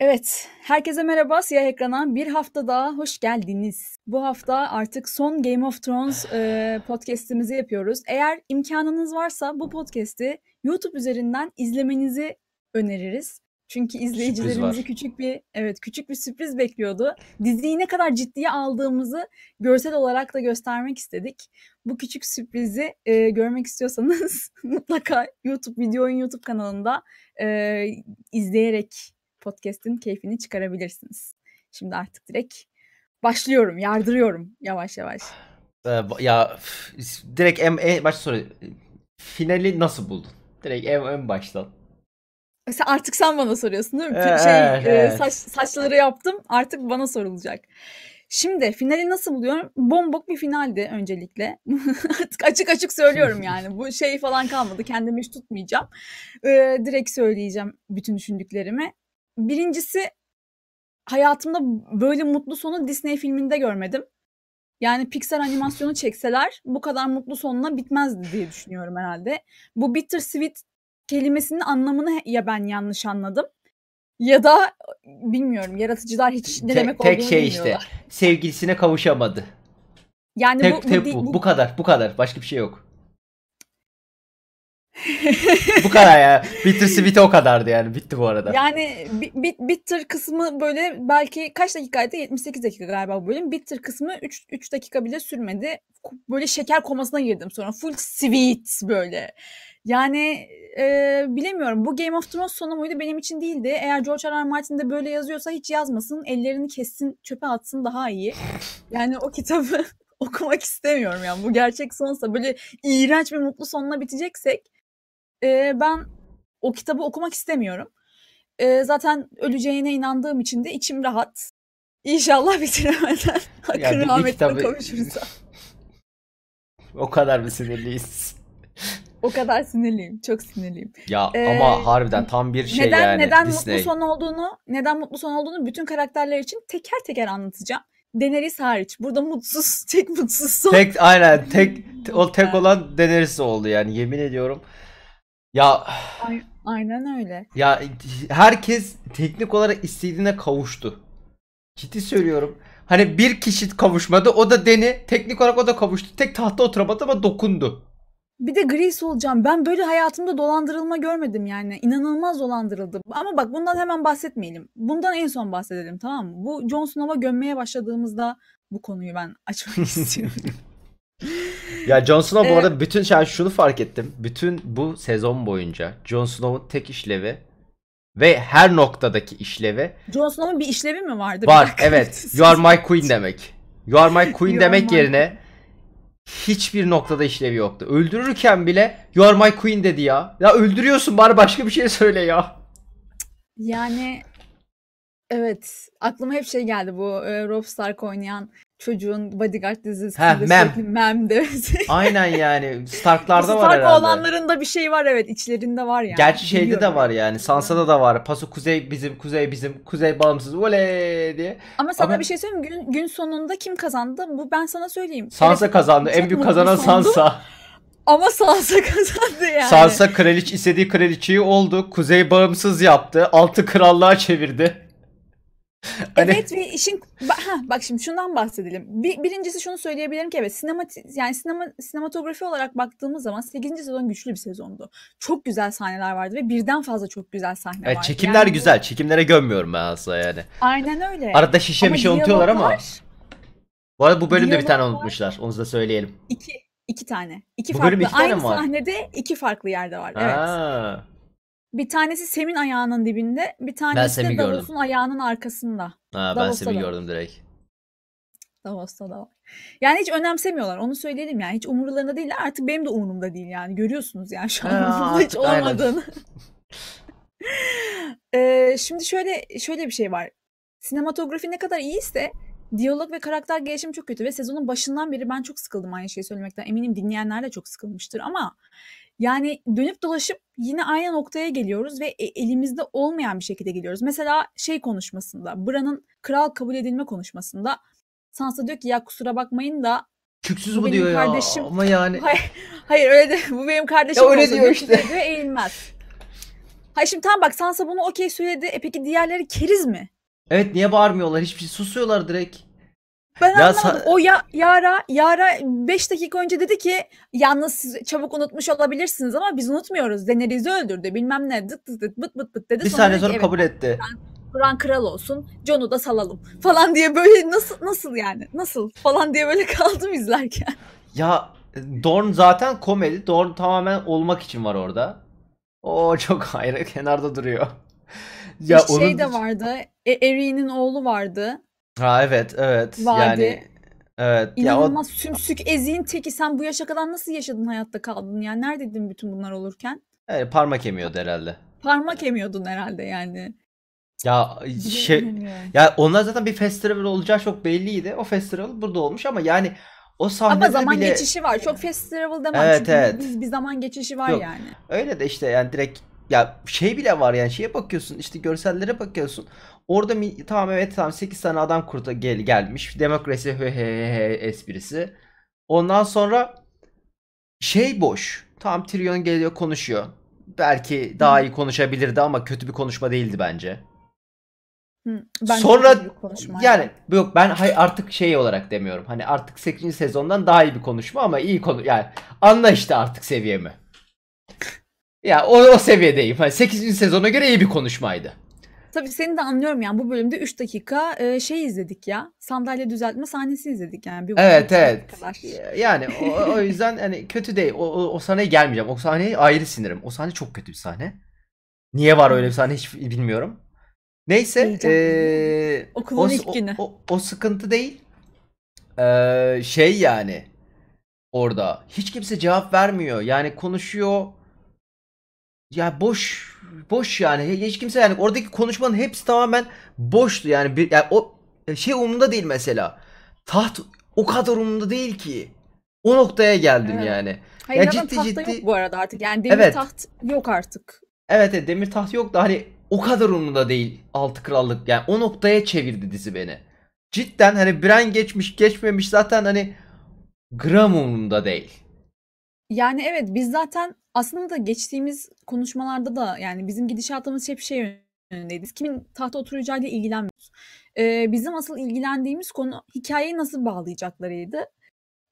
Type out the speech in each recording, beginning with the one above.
Evet, herkese merhaba. Siyah Ekran'a bir hafta daha hoş geldiniz. Bu hafta artık son Game of Thrones e, podcast'imizi yapıyoruz. Eğer imkanınız varsa bu podcast'i YouTube üzerinden izlemenizi öneririz. Çünkü izleyicilerimizi küçük bir evet küçük bir sürpriz bekliyordu. Diziyi ne kadar ciddiye aldığımızı görsel olarak da göstermek istedik. Bu küçük sürprizi e, görmek istiyorsanız mutlaka YouTube videonun YouTube kanalında e, izleyerek podcast'in keyfini çıkarabilirsiniz. Şimdi artık direkt başlıyorum, yardırıyorum yavaş yavaş. Ee, ya direkt en, en baş soru finali nasıl buldun? Direkt en, en baştan. artık sen bana soruyorsun değil mi? Ee, şey, evet, şey evet. Saç, saçları yaptım artık bana sorulacak. Şimdi finali nasıl buluyorum? Bombok bir finaldi öncelikle. Artık açık açık söylüyorum yani. Bu şey falan kalmadı. Kendimi hiç tutmayacağım. Ee, direkt söyleyeceğim bütün düşündüklerimi birincisi hayatımda böyle mutlu sonu Disney filminde görmedim. Yani Pixar animasyonu çekseler bu kadar mutlu sonuna bitmezdi diye düşünüyorum herhalde. Bu bitter sweet kelimesinin anlamını ya ben yanlış anladım ya da bilmiyorum yaratıcılar hiç ne tek, demek tek olduğunu şey Tek şey işte sevgilisine kavuşamadı. Yani tek, bu, tek bu, bu bu kadar bu kadar başka bir şey yok bu kadar ya. Bitter Sweet'e o kadardı yani. Bitti bu arada. Yani bit, Bitter kısmı böyle belki kaç dakikaydı? 78 dakika galiba bu bölüm. Bitter kısmı 3, 3 dakika bile sürmedi. Böyle şeker komasına girdim sonra. Full sweet böyle. Yani e, bilemiyorum. Bu Game of Thrones sonu muydu benim için değildi. Eğer George R. R. Martin de böyle yazıyorsa hiç yazmasın. Ellerini kessin, çöpe atsın daha iyi. Yani o kitabı okumak istemiyorum yani. Bu gerçek sonsa böyle iğrenç bir mutlu sonla biteceksek e, ben o kitabı okumak istemiyorum. E, zaten öleceğine inandığım için de içim rahat. İnşallah bitiremeden hakkın yani rahmetine kitabı... kavuşuruz. o kadar mı sinirliyiz? O kadar sinirliyim. Çok sinirliyim. Ya ee, ama harbiden tam bir şey neden, yani. Neden Disney. mutlu son olduğunu, neden mutlu son olduğunu bütün karakterler için teker teker anlatacağım. Daenerys hariç. Burada mutsuz, tek mutsuz son. Tek aynen tek o tek olan Daenerys oldu yani yemin ediyorum. Ya Aynen öyle. ya herkes teknik olarak istediğine kavuştu. Ciddi söylüyorum. Hani bir kişi kavuşmadı. O da Deni. Teknik olarak o da kavuştu. Tek tahta oturamadı ama dokundu. Bir de Grace olacağım. Ben böyle hayatımda dolandırılma görmedim yani. İnanılmaz dolandırıldım. Ama bak bundan hemen bahsetmeyelim. Bundan en son bahsedelim tamam mı? Bu Jon Snow'a gömmeye başladığımızda bu konuyu ben açmak istiyorum ya Jon Snow bu ee, arada bütün şey şunu fark ettim. Bütün bu sezon boyunca Jon Snow'un tek işlevi ve her noktadaki işlevi. Jon Snow'un bir işlevi mi vardı? Var evet. you are my queen demek. You are my queen demek yerine hiçbir noktada işlevi yoktu. Öldürürken bile you are my queen dedi ya. Ya öldürüyorsun bari başka bir şey söyle ya. Yani evet aklıma hep şey geldi bu e, Rob Stark oynayan çocuğun Bodyguard dizisinde Heh, mem. sürekli mem demesi. Aynen yani. Stark'larda Stark var herhalde. Stark da bir şey var evet. içlerinde var yani. Gerçi şeyde Biliyorum. de var yani. Sansa'da da var. Paso kuzey bizim, kuzey bizim, kuzey bağımsız. Oley diye. Ama sana Ama... bir şey söyleyeyim Gün, gün sonunda kim kazandı? Bu ben sana söyleyeyim. Sansa evet, kazandı. En büyük kazanan Sansa. Ama Sansa kazandı yani. Sansa kraliç istediği kraliçeyi oldu. Kuzey bağımsız yaptı. Altı krallığa çevirdi. hani... Evet ve işin ha, bak şimdi şundan bahsedelim. Bir, birincisi şunu söyleyebilirim ki evet sinema yani sinema sinematografi olarak baktığımız zaman 8. sezon güçlü bir sezondu. Çok güzel sahneler vardı ve birden fazla çok güzel sahne yani vardı. Çekimler yani güzel. Bu... Çekimlere gömmüyorum ben aslında yani. Aynen öyle. Arada şişe ama bir şey unutuyorlar ama. Bu arada bu bölümde bir tane unutmuşlar. Onu da söyleyelim. İki. iki tane. İki bu farklı. Iki tane Aynı sahnede iki farklı yerde var. Evet. Ha. Bir tanesi Sem'in ayağının dibinde, bir tanesi de Sem'i gördüm. Davos'un ayağının arkasında. Ha, ben Sem'i gördüm direkt. Davos'ta da var. Yani hiç önemsemiyorlar. Onu söyleyelim yani. Hiç umurlarında değil. Artık benim de umurumda değil yani. Görüyorsunuz yani şu an Ha, hiç olmadığını. Ee, şimdi şöyle şöyle bir şey var. Sinematografi ne kadar iyiyse diyalog ve karakter gelişimi çok kötü ve sezonun başından beri ben çok sıkıldım aynı şeyi söylemekten. Eminim dinleyenler de çok sıkılmıştır ama yani dönüp dolaşıp yine aynı noktaya geliyoruz ve e, elimizde olmayan bir şekilde geliyoruz. Mesela şey konuşmasında, Bran'ın kral kabul edilme konuşmasında Sansa diyor ki ya kusura bakmayın da Küksüz bu, diyor kardeşim... ya ama yani. Hayır, hayır öyle de bu benim kardeşim. Ya öyle olsun. diyor işte. Diyor, eğilmez. Hayır şimdi tam bak Sansa bunu okey söyledi. E peki diğerleri keriz mi? Evet niye bağırmıyorlar? Hiçbir şey susuyorlar direkt. Ben ya anlamadım. O ya Yara Yara 5 dakika önce dedi ki yalnız siz çabuk unutmuş olabilirsiniz ama biz unutmuyoruz. Deneriz'i öldürdü bilmem ne dıt dıt dıt bıt bıt dedi. Bir saniye sonra kabul evet, etti. Kur'an kral olsun. John'u da salalım falan diye böyle nasıl nasıl yani nasıl falan diye böyle kaldım izlerken. Ya Dorn zaten komedi. Dorn tamamen olmak için var orada. O çok ayrı kenarda duruyor. ya şey onun... de vardı. E, Eri'nin oğlu vardı. Ha evet, evet. Vadi. Yani evet. Ya o sümsük eziğin teki sen bu yaşa kadar nasıl yaşadın hayatta kaldın yani neredeydin bütün bunlar olurken? E, parmak emiyordu herhalde. Parmak emiyordun herhalde yani. Ya şey ya onlar zaten bir festival olacağı çok belliydi. O festival burada olmuş ama yani o sahnede Ama zaman bile geçişi var. Çok festival demem Evet, çünkü evet. biz bir zaman geçişi var Yok. yani. Öyle de işte yani direkt ya şey bile var yani şeye bakıyorsun işte görsellere bakıyorsun. Orada mi, tamam evet tamam 8 tane adam kurta gel gelmiş. Demokrasi he he he esprisi. Ondan sonra şey boş. Tam Tyrion geliyor konuşuyor. Belki daha iyi konuşabilirdi ama kötü bir konuşma değildi bence. ben Sonra yani yok ben hay artık şey olarak demiyorum. Hani artık 8. sezondan daha iyi bir konuşma ama iyi konu yani anla işte artık seviyemi. Ya o, o seviyedeyim. Hani 8. sezona göre iyi bir konuşmaydı. Tabii seni de anlıyorum yani bu bölümde 3 dakika e, şey izledik ya. Sandalye düzeltme sahnesi izledik yani. Bir Evet evet. Yani o, o yüzden hani kötü değil. O, o, o sahneye gelmeyeceğim. O sahneye ayrı sinirim. O sahne çok kötü bir sahne. Niye var öyle bir sahne hiç bilmiyorum. Neyse. Heyecan. eee, Okulun ilk o, günü. o, o sıkıntı değil. Eee, şey yani orada hiç kimse cevap vermiyor. Yani konuşuyor. Ya boş boş yani hiç kimse yani oradaki konuşmanın hepsi tamamen boştu yani bir yani o e, şey umunda değil mesela. Taht o kadar umunda değil ki. O noktaya geldim evet. yani. Hayır ya ciddi tahta ciddi yok bu arada artık. Yani demir evet. taht yok artık. Evet, evet demir taht yok da hani o kadar umunda değil altı krallık. Yani o noktaya çevirdi dizi beni. Cidden hani Bren geçmiş geçmemiş zaten hani gram umunda değil. Yani evet biz zaten aslında da geçtiğimiz konuşmalarda da yani bizim gidişatımız hep şey yönündeydi. Kimin tahta oturacağıyla ilgilenmiyoruz. Ee, bizim asıl ilgilendiğimiz konu hikayeyi nasıl bağlayacaklarıydı.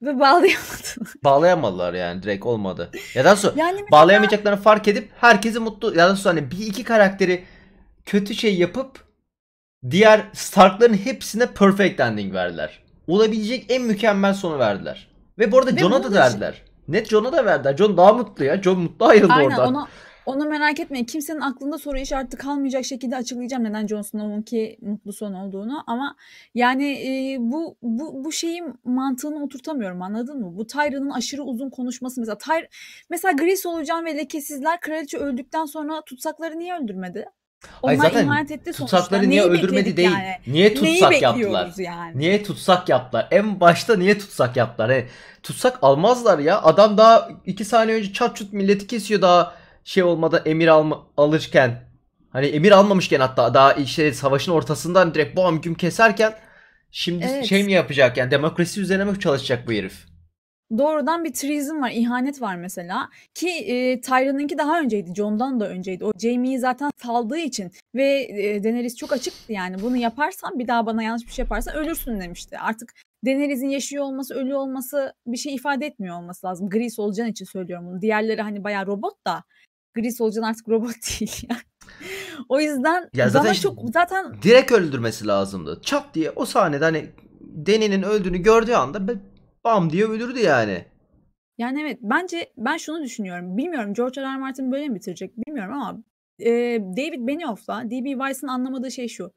Ve bağlayamadılar. Bağlayamadılar yani direkt olmadı. Ya da sonra yani mesela... bağlayamayacaklarını fark edip herkesi mutlu. Ya da sonra hani bir iki karakteri kötü şey yapıp diğer Stark'ların hepsine perfect ending verdiler. Olabilecek en mükemmel sonu verdiler. Ve bu arada Jon'a da verdiler. Net John'a da verdiler. John daha mutlu ya. John mutlu ayrıldı Aynen, oradan. Ona, onu merak etmeyin. Kimsenin aklında soru işareti kalmayacak şekilde açıklayacağım neden Jon Snow'un ki mutlu son olduğunu ama yani e, bu bu bu şeyin mantığını oturtamıyorum anladın mı? Bu Tyra'nın aşırı uzun konuşması mesela Tyr mesela Gris olacağım ve lekesizler kraliçe öldükten sonra tutsakları niye öldürmedi? Hayır, Onlar zaten ihanet etti sonuçta. tutsakları niye Neyi öldürmedi değil. yani? Niye tutsak Neyi yaptılar? yani? Niye tutsak yaptılar? En başta niye tutsak yaptılar? He? Tutsak almazlar ya. Adam daha iki saniye önce çat çut milleti kesiyor daha şey olmadan emir alma, alırken. Hani emir almamışken hatta daha işte savaşın ortasından direkt bom güm keserken şimdi Evet. şey mi yapacak yani demokrasi üzerine mi çalışacak bu herif? doğrudan bir treason var, ihanet var mesela. Ki e, Tyra'nınki daha önceydi, Jon'dan da önceydi. O Jaime'yi zaten saldığı için ve e, Daenerys çok açıktı yani bunu yaparsan bir daha bana yanlış bir şey yaparsan ölürsün demişti. Artık Daenerys'in yaşıyor olması, ölü olması bir şey ifade etmiyor olması lazım. Gris olacağın için söylüyorum bunu. Diğerleri hani bayağı robot da Gris olacağın artık robot değil yani. o yüzden ya zaten çok zaten direkt öldürmesi lazımdı. Çat diye o sahnede hani Deni'nin öldüğünü gördüğü anda bam diye ölürdü yani. Yani evet bence ben şunu düşünüyorum. Bilmiyorum George R. R. Martin böyle mi bitirecek bilmiyorum ama e, David Benioff'la D.B. Weiss'ın anlamadığı şey şu.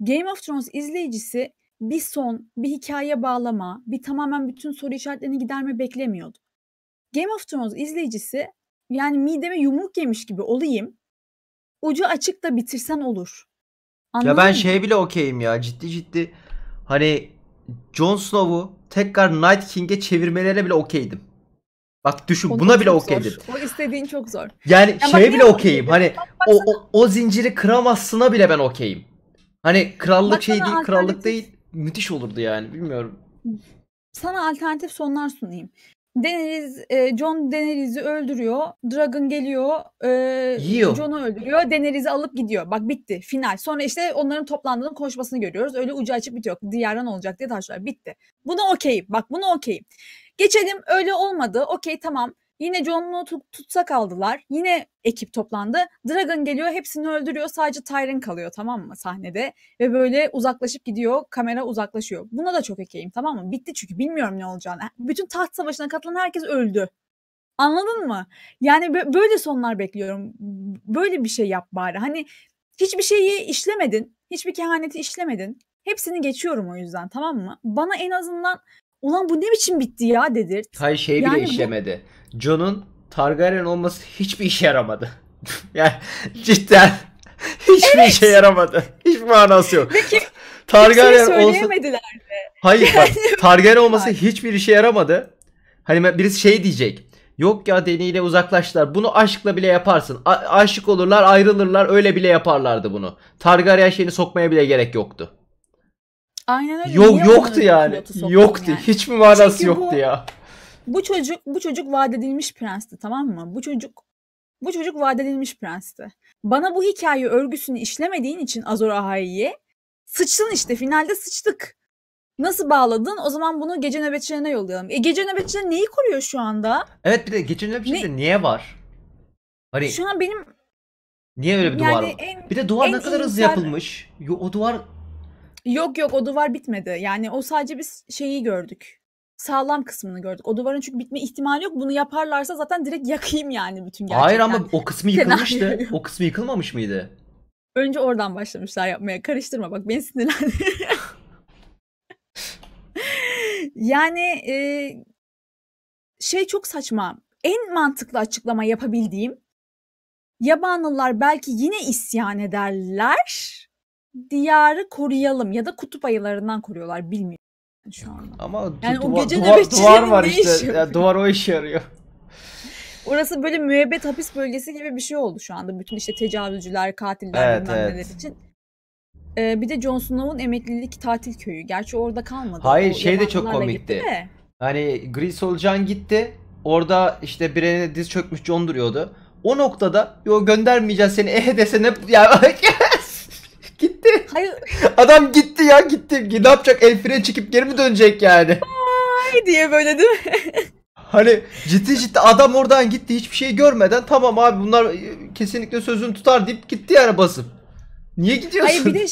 Game of Thrones izleyicisi bir son, bir hikaye bağlama, bir tamamen bütün soru işaretlerini giderme beklemiyordu. Game of Thrones izleyicisi yani mideme yumruk yemiş gibi olayım. Ucu açık da bitirsen olur. Anladın ya ben mı? şey bile okeyim ya ciddi ciddi. Hani Jon Snow'u tekrar Night King'e çevirmelerine bile okeydim. Bak düşün Onu buna bile okeydim. O istediğin çok zor. Yani ya şeye bile okeyim. Hani o, o, o zinciri kıramazsına bile ben okeyim. Hani krallık şey değil, krallık değil. Müthiş olurdu yani bilmiyorum. Sana alternatif sonlar sunayım. Deniz, e, John Daenerys'i öldürüyor. Dragon geliyor. E, John'u öldürüyor. Deniz'i alıp gidiyor. Bak bitti. Final. Sonra işte onların toplandığının konuşmasını görüyoruz. Öyle ucu açık bitiyor. Diyaran olacak diye taşlar Bitti. Bunu okey, Bak buna okey. Geçelim öyle olmadı. Okey tamam. Yine Jon'u tut, tutsak aldılar. Yine ekip toplandı. Dragon geliyor hepsini öldürüyor. Sadece Tyrion kalıyor tamam mı sahnede. Ve böyle uzaklaşıp gidiyor. Kamera uzaklaşıyor. Buna da çok ekeyim tamam mı? Bitti çünkü bilmiyorum ne olacağını. Bütün taht savaşına katılan herkes öldü. Anladın mı? Yani böyle sonlar bekliyorum. Böyle bir şey yap bari. Hani hiçbir şeyi işlemedin. Hiçbir kehaneti işlemedin. Hepsini geçiyorum o yüzden tamam mı? Bana en azından ulan bu ne biçim bitti ya dedir. Hayır şey bile işlemedi. Bu... Jon'un Targaryen olması hiçbir işe yaramadı. yani cidden hiçbir evet. işe yaramadı. Hiçbir manası yok. Peki Targaryen olsa... Hayır bak Targaryen olması hiçbir işe yaramadı. Hani birisi şey diyecek. Yok ya deniyle uzaklaştılar. Bunu aşkla bile yaparsın. A- aşık olurlar, ayrılırlar. Öyle bile yaparlardı bunu. Targaryen şeyini sokmaya bile gerek yoktu. Aynen öyle. Yok yoktu yani. Yoktu. Yani? Hiç mi manası Çünkü yoktu bu... ya? Bu çocuk bu çocuk vaat edilmiş prensti tamam mı? Bu çocuk bu çocuk vaat edilmiş prensti. Bana bu hikaye örgüsünü işlemediğin için Azor Ahai'ye sıçtın işte finalde sıçtık. Nasıl bağladın? O zaman bunu gece nöbetçilerine yollayalım. E gece nöbetçiler neyi koruyor şu anda? Evet bir de gece nöbetçileri ne? niye var? Hani şu an benim niye öyle bir yani duvar var? En, bir de duvar ne kadar hızlı yapılmış. Yo, o duvar Yok yok o duvar bitmedi. Yani o sadece biz şeyi gördük sağlam kısmını gördük. O duvarın çünkü bitme ihtimali yok. Bunu yaparlarsa zaten direkt yakayım yani bütün gerçekten. Hayır ama o kısmı yıkılmıştı. o kısmı yıkılmamış mıydı? Önce oradan başlamışlar yapmaya. Karıştırma bak ben sinirlendi. yani e, şey çok saçma. En mantıklı açıklama yapabildiğim yabanlılar belki yine isyan ederler. Diyarı koruyalım ya da kutup ayılarından koruyorlar bilmiyorum şu anda. Ama yani duvar, o gece duvar, duvar var işte. Yani duvar o işe yarıyor. Orası böyle müebbet hapis bölgesi gibi bir şey oldu şu anda. Bütün işte tecavüzcüler, katiller evet, bilmem evet. için. Ee, bir de Jon Snow'un emeklilik tatil köyü. Gerçi orada kalmadı. Hayır o şey de çok komikti. Hani Gri Solucan gitti. Orada işte birine diz çökmüş Jon duruyordu. O noktada yo göndermeyeceğiz seni eh desene ya Adam gitti ya gitti. Ne yapacak? El freni çekip geri mi dönecek yani? Ay diye böyle değil mi? Hani ciddi ciddi adam oradan gitti hiçbir şey görmeden tamam abi bunlar e, kesinlikle sözünü tutar deyip gitti yani basıp. Niye gidiyorsun? Hayır bir de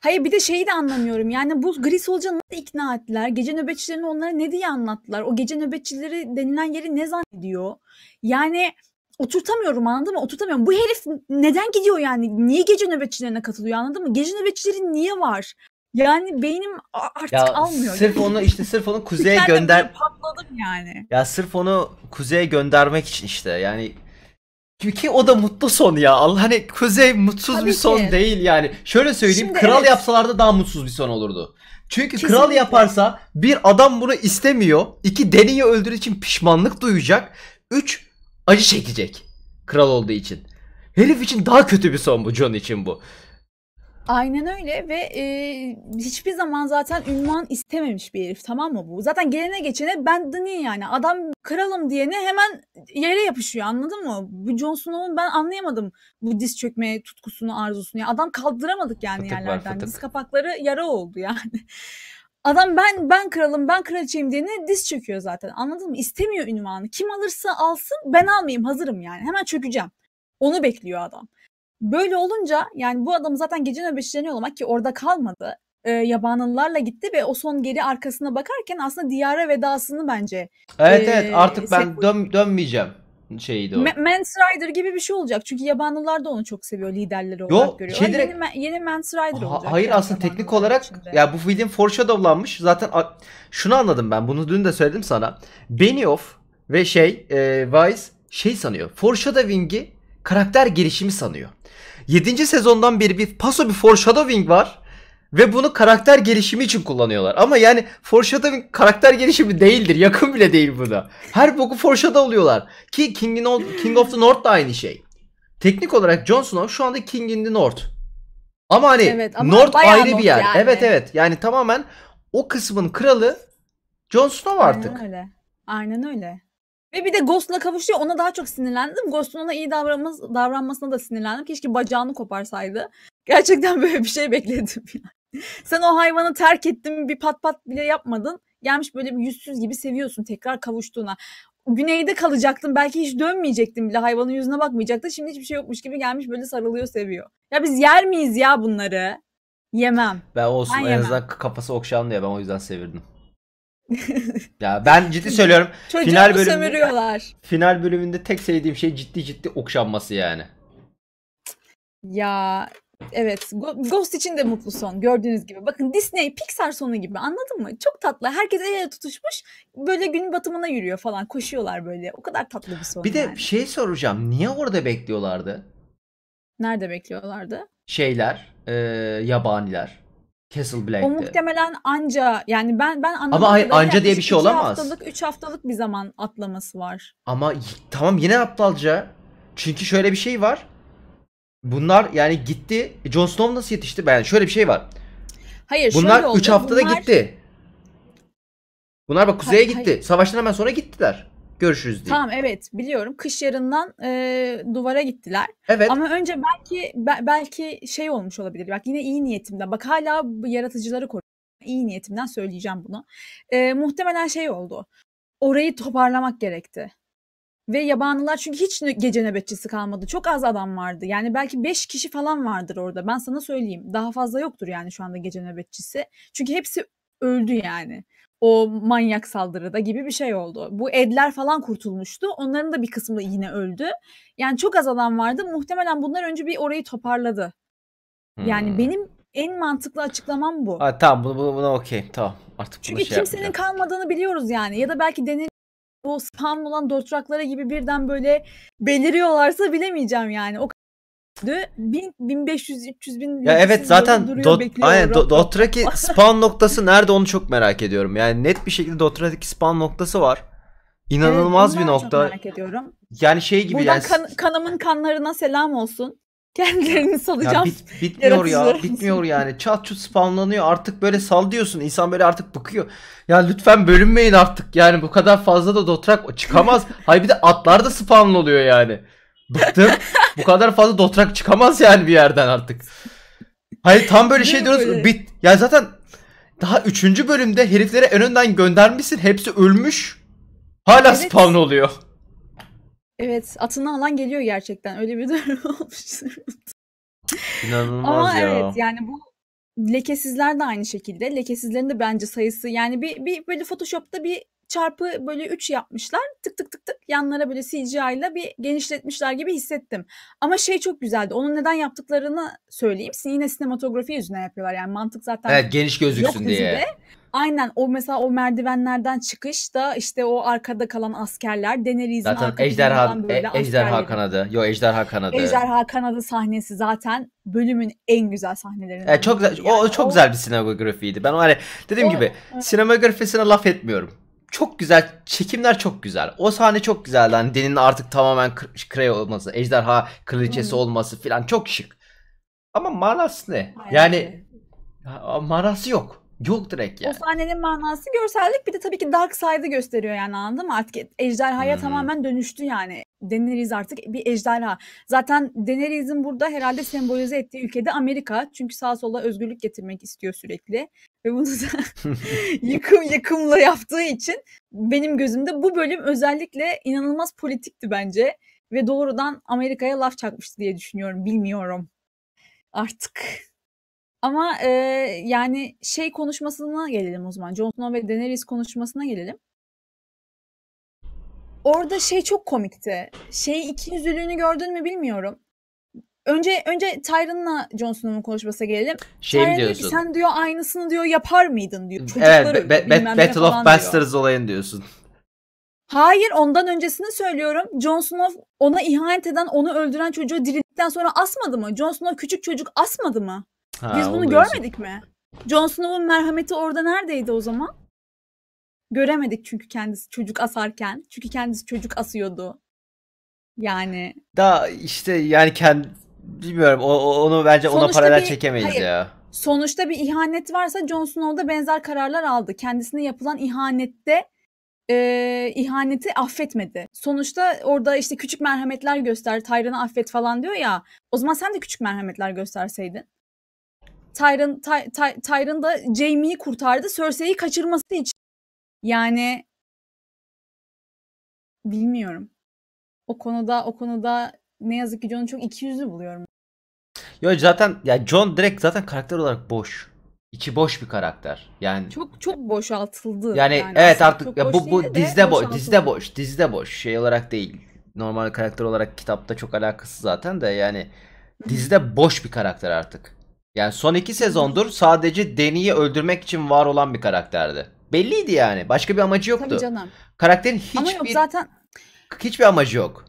Hayır bir de şeyi de anlamıyorum. Yani bu gri solucanı nasıl ikna ettiler? Gece nöbetçilerini onlara ne diye anlattılar? O gece nöbetçileri denilen yeri ne zannediyor? Yani oturtamıyorum anladın mı? Oturtamıyorum. Bu herif neden gidiyor yani? Niye gece nöbetçilerine katılıyor anladın mı? Gece nöbetçileri niye var? Yani beynim artık ya, almıyor. Sırf yani. onu işte sırf onu kuzeye gönder. Patladım yani. Ya sırf onu kuzeye göndermek için işte yani. çünkü o da mutlu son ya. Allah hani kuzey mutsuz Tabii bir son ki. değil yani. Şöyle söyleyeyim Şimdi kral evet. yapsalardı daha mutsuz bir son olurdu. Çünkü Kesinlikle. kral yaparsa bir adam bunu istemiyor. iki deniyi öldürdüğü için pişmanlık duyacak. Üç acı çekecek. Kral olduğu için. Herif için daha kötü bir son bu John için bu. Aynen öyle ve e, hiçbir zaman zaten ünvan istememiş bir herif tamam mı bu? Zaten gelene geçene ben de niye yani adam kralım diyene hemen yere yapışıyor anladın mı? Bu Jon Snow'un ben anlayamadım bu diz çökme tutkusunu arzusunu. Ya adam kaldıramadık yani fıtık yerlerden. Var, diz kapakları yara oldu yani. Adam ben ben kralım ben kraliçeyim diyene diz çöküyor zaten anladın mı? İstemiyor ünvanı. Kim alırsa alsın ben almayayım hazırım yani hemen çökeceğim. Onu bekliyor adam. Böyle olunca yani bu adam zaten gece nöbetçilerini olmak ki orada kalmadı. E, ee, yabanlılarla gitti ve o son geri arkasına bakarken aslında diyara vedasını bence. Evet e, evet ee, artık ben dön, dönmeyeceğim şeydi o. Ma- Rider gibi bir şey olacak. Çünkü yabanlılar da onu çok seviyor liderleri olarak Yo, görüyor. Şey direkt... Yeni, Ma- yeni Mans Rider ha- olacak. Hayır yani aslında teknik olarak içinde. ya bu film foreshadowlanmış. Zaten a- şunu anladım ben. Bunu dün de söyledim sana. Benioff ve şey e, Weiss şey sanıyor. Foreshadowing'i karakter gelişimi sanıyor. 7. sezondan beri bir paso bir foreshadowing var. Ve bunu karakter gelişimi için kullanıyorlar. Ama yani foreshadowing karakter gelişimi değildir. Yakın bile değil bu da. Her boku foreshadowluyorlar. Ki King, of, King of the North da aynı şey. Teknik olarak Jon Snow şu anda King in the North. Ama hani evet, ama North ayrı North bir yer. Yani. Evet evet. Yani tamamen o kısmın kralı Jon Snow artık. Aynen öyle. Aynen öyle. Ve bir de Ghost'la kavuşuyor. Ona daha çok sinirlendim. Ghost'un ona iyi davranmas davranmasına da sinirlendim. Keşke bacağını koparsaydı. Gerçekten böyle bir şey bekledim. Yani. Sen o hayvanı terk ettin bir pat pat bile yapmadın. Gelmiş böyle bir yüzsüz gibi seviyorsun tekrar kavuştuğuna. Güneyde kalacaktın belki hiç dönmeyecektin bile hayvanın yüzüne bakmayacaktın. Şimdi hiçbir şey yokmuş gibi gelmiş böyle sarılıyor seviyor. Ya biz yer miyiz ya bunları? Yemem. Ben olsun ben en yemem. azından kafası okşandı ya ben o yüzden sevirdim. ya ben ciddi söylüyorum. Çocuğumu final bölümünde, sömürüyorlar. Final bölümünde tek sevdiğim şey ciddi ciddi okşanması yani. Ya Evet, Ghost için de mutlu son gördüğünüz gibi. Bakın Disney, Pixar sonu gibi anladın mı? Çok tatlı. Herkes el ele tutuşmuş. Böyle gün batımına yürüyor falan. Koşuyorlar böyle. O kadar tatlı bir son. Bir yani. de şey soracağım. Niye orada bekliyorlardı? Nerede bekliyorlardı? Şeyler, e, yabaniler. Castle Black'te. O muhtemelen anca yani ben ben anlamadım. Ama hayır, anca diye bir şey olamaz. 3 haftalık 3 haftalık bir zaman atlaması var. Ama tamam yine aptalca. Çünkü şöyle bir şey var. Bunlar yani gitti. E, Jon Snow nasıl yetişti? Ben yani şöyle bir şey var. Hayır, Bunlar oldu. 3 haftada Bunlar- gitti. Bunlar bak kuzeye Hayır, gitti. hayır. Savaştan hemen sonra gittiler. Görüşürüz diye. Tamam evet biliyorum. Kış yarından e, duvara gittiler. Evet. Ama önce belki be- belki şey olmuş olabilir. Bak yine iyi niyetimden. Bak hala bu yaratıcıları koruyorum. İyi niyetimden söyleyeceğim bunu. E, muhtemelen şey oldu. Orayı toparlamak gerekti. Ve yabanlılar çünkü hiç gece nöbetçisi kalmadı. Çok az adam vardı. Yani belki 5 kişi falan vardır orada. Ben sana söyleyeyim. Daha fazla yoktur yani şu anda gece nöbetçisi. Çünkü hepsi öldü yani. O manyak saldırıda gibi bir şey oldu. Bu Edler falan kurtulmuştu. Onların da bir kısmı yine öldü. Yani çok az adam vardı. Muhtemelen bunlar önce bir orayı toparladı. Yani hmm. benim en mantıklı açıklamam bu. Ha, tamam bunu, bunu, buna okey tamam artık Çünkü şey kimsenin yapacağım. kalmadığını biliyoruz yani ya da belki denil bu spam olan dotraklara gibi birden böyle beliriyorlarsa bilemeyeceğim yani. O 1000 1500 300 bin Ya evet zaten duruyor, dot, bekliyor, aynen do, spawn noktası nerede onu çok merak ediyorum. Yani net bir şekilde dotraki spawn noktası var. İnanılmaz evet, bir nokta. Çok merak ediyorum. Yani şey gibi Buradan yani kan, kanamın kanlarına selam olsun. Kendilerini salacağım. Ya bit, bitmiyor ya. Bitmiyor yani. Çat çut spamlanıyor. Artık böyle sal diyorsun. insan böyle artık bıkıyor. Ya lütfen bölünmeyin artık. Yani bu kadar fazla da dotrak çıkamaz. Hay bir de atlar da spamlı oluyor yani. Bıktım. bu kadar fazla dotrak çıkamaz yani bir yerden artık. Hayır tam böyle şey diyoruz. Böyle? Bit. Ya zaten daha 3. bölümde heriflere en önden göndermişsin. Hepsi ölmüş. Hala evet. spawn oluyor. Evet atını alan geliyor gerçekten. Öyle bir durum olmuş. İnanılmaz Ama ya. evet yani bu lekesizler de aynı şekilde. Lekesizlerin de bence sayısı yani bir, bir böyle Photoshop'ta bir çarpı böyle 3 yapmışlar. Tık tık tık tık yanlara böyle CGI ile bir genişletmişler gibi hissettim. Ama şey çok güzeldi. Onun neden yaptıklarını söyleyeyim. Yine sinematografi yüzüne yapıyorlar. Yani mantık zaten Evet geniş gözüksün diye. Dizide. Aynen o mesela o merdivenlerden çıkış da işte o arkada kalan askerler Daenerys'in Zaten Ejderha, böyle e, Ejderha kanadı. Yo Ejderha kanadı. Ejderha kanadı sahnesi zaten bölümün en güzel sahnelerinden. E, çok güzel, yani. o, çok o, güzel bir sinemografiydi. Ben hani dediğim o, gibi evet. laf etmiyorum. Çok güzel, çekimler çok güzel. O sahne çok güzel Hani Den'in artık tamamen kre olması, ejderha kraliçesi hmm. olması filan çok şık. Ama manası ne? Aynen. Yani manası yok. Yok direkt yani. O sahnenin manası görsellik bir de tabii ki Dark Side'ı gösteriyor yani anladın mı? Artık ejderhaya hmm. tamamen dönüştü yani. Daenerys artık bir ejderha. Zaten Daenerys'in burada herhalde sembolize ettiği ülkede Amerika. Çünkü sağa sola özgürlük getirmek istiyor sürekli. Ve bunu da yıkım yıkımla yaptığı için benim gözümde bu bölüm özellikle inanılmaz politikti bence. Ve doğrudan Amerika'ya laf çakmıştı diye düşünüyorum. Bilmiyorum artık. Ama e, yani şey konuşmasına gelelim o zaman. Jon Snow ve Daenerys konuşmasına gelelim. Orada şey çok komikti. Şey iki yüzlülüğünü gördün mü bilmiyorum. Önce önce Tyrion'la Jon Snow'un konuşmasına gelelim. Şey Tyrion diyor ki sen diyor aynısını diyor yapar mıydın diyor. Çocukları evet, be, be, bilmem ne Battle of Bastards olayını diyorsun. Hayır ondan öncesini söylüyorum. Jon Snow ona ihanet eden onu öldüren çocuğu dirildikten sonra asmadı mı? Jon Snow küçük çocuk asmadı mı? Ha, Biz bunu görmedik için. mi? Jon Snow'un merhameti orada neredeydi o zaman? Göremedik çünkü kendisi çocuk asarken. Çünkü kendisi çocuk asıyordu. Yani. daha işte yani kendi bilmiyorum o, onu bence sonuçta ona paralel bir, çekemeyiz hayır, ya. Sonuçta bir ihanet varsa Jon Snow benzer kararlar aldı. Kendisine yapılan ihanette e, ihaneti affetmedi. Sonuçta orada işte küçük merhametler göster, Tayran'ı affet falan diyor ya. O zaman sen de küçük merhametler gösterseydin. Tyrion, Ty, Ty, Tyrion da Jaime'yi kurtardı. Cersei'yi kaçırması için. Yani bilmiyorum. O konuda o konuda ne yazık ki Jon'u çok iki yüzlü buluyorum. Yok zaten ya John direkt zaten karakter olarak boş. İçi boş bir karakter. Yani çok çok boşaltıldı. Yani, yani evet artık ya bu bu dizde boş, dizde boş, dizde boş. Şey olarak değil. Normal karakter olarak kitapta çok alakası zaten de yani dizde boş bir karakter artık. Yani son iki sezondur sadece Deni'yi öldürmek için var olan bir karakterdi. Belliydi yani. Başka bir amacı yoktu. Tabii canım. Karakterin hiçbir Ama yok, zaten hiçbir amacı yok.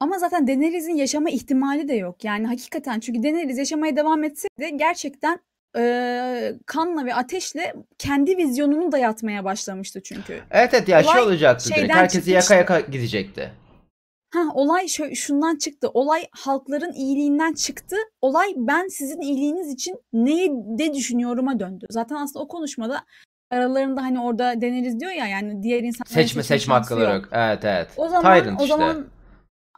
Ama zaten Daenerys'in yaşama ihtimali de yok. Yani hakikaten çünkü Daenerys yaşamaya devam etse de gerçekten e, kanla ve ateşle kendi vizyonunu dayatmaya başlamıştı çünkü. Evet evet ya şey Olay şey olacaktı Herkesi yaka yaka gidecekti. Ha olay şundan çıktı. Olay halkların iyiliğinden çıktı. Olay ben sizin iyiliğiniz için neye de düşünüyorum'a döndü. Zaten aslında o konuşmada aralarında hani orada deneriz diyor ya yani diğer insanlar seçme seçme hakkı yok. Evet evet. O zaman Tyrant o işte.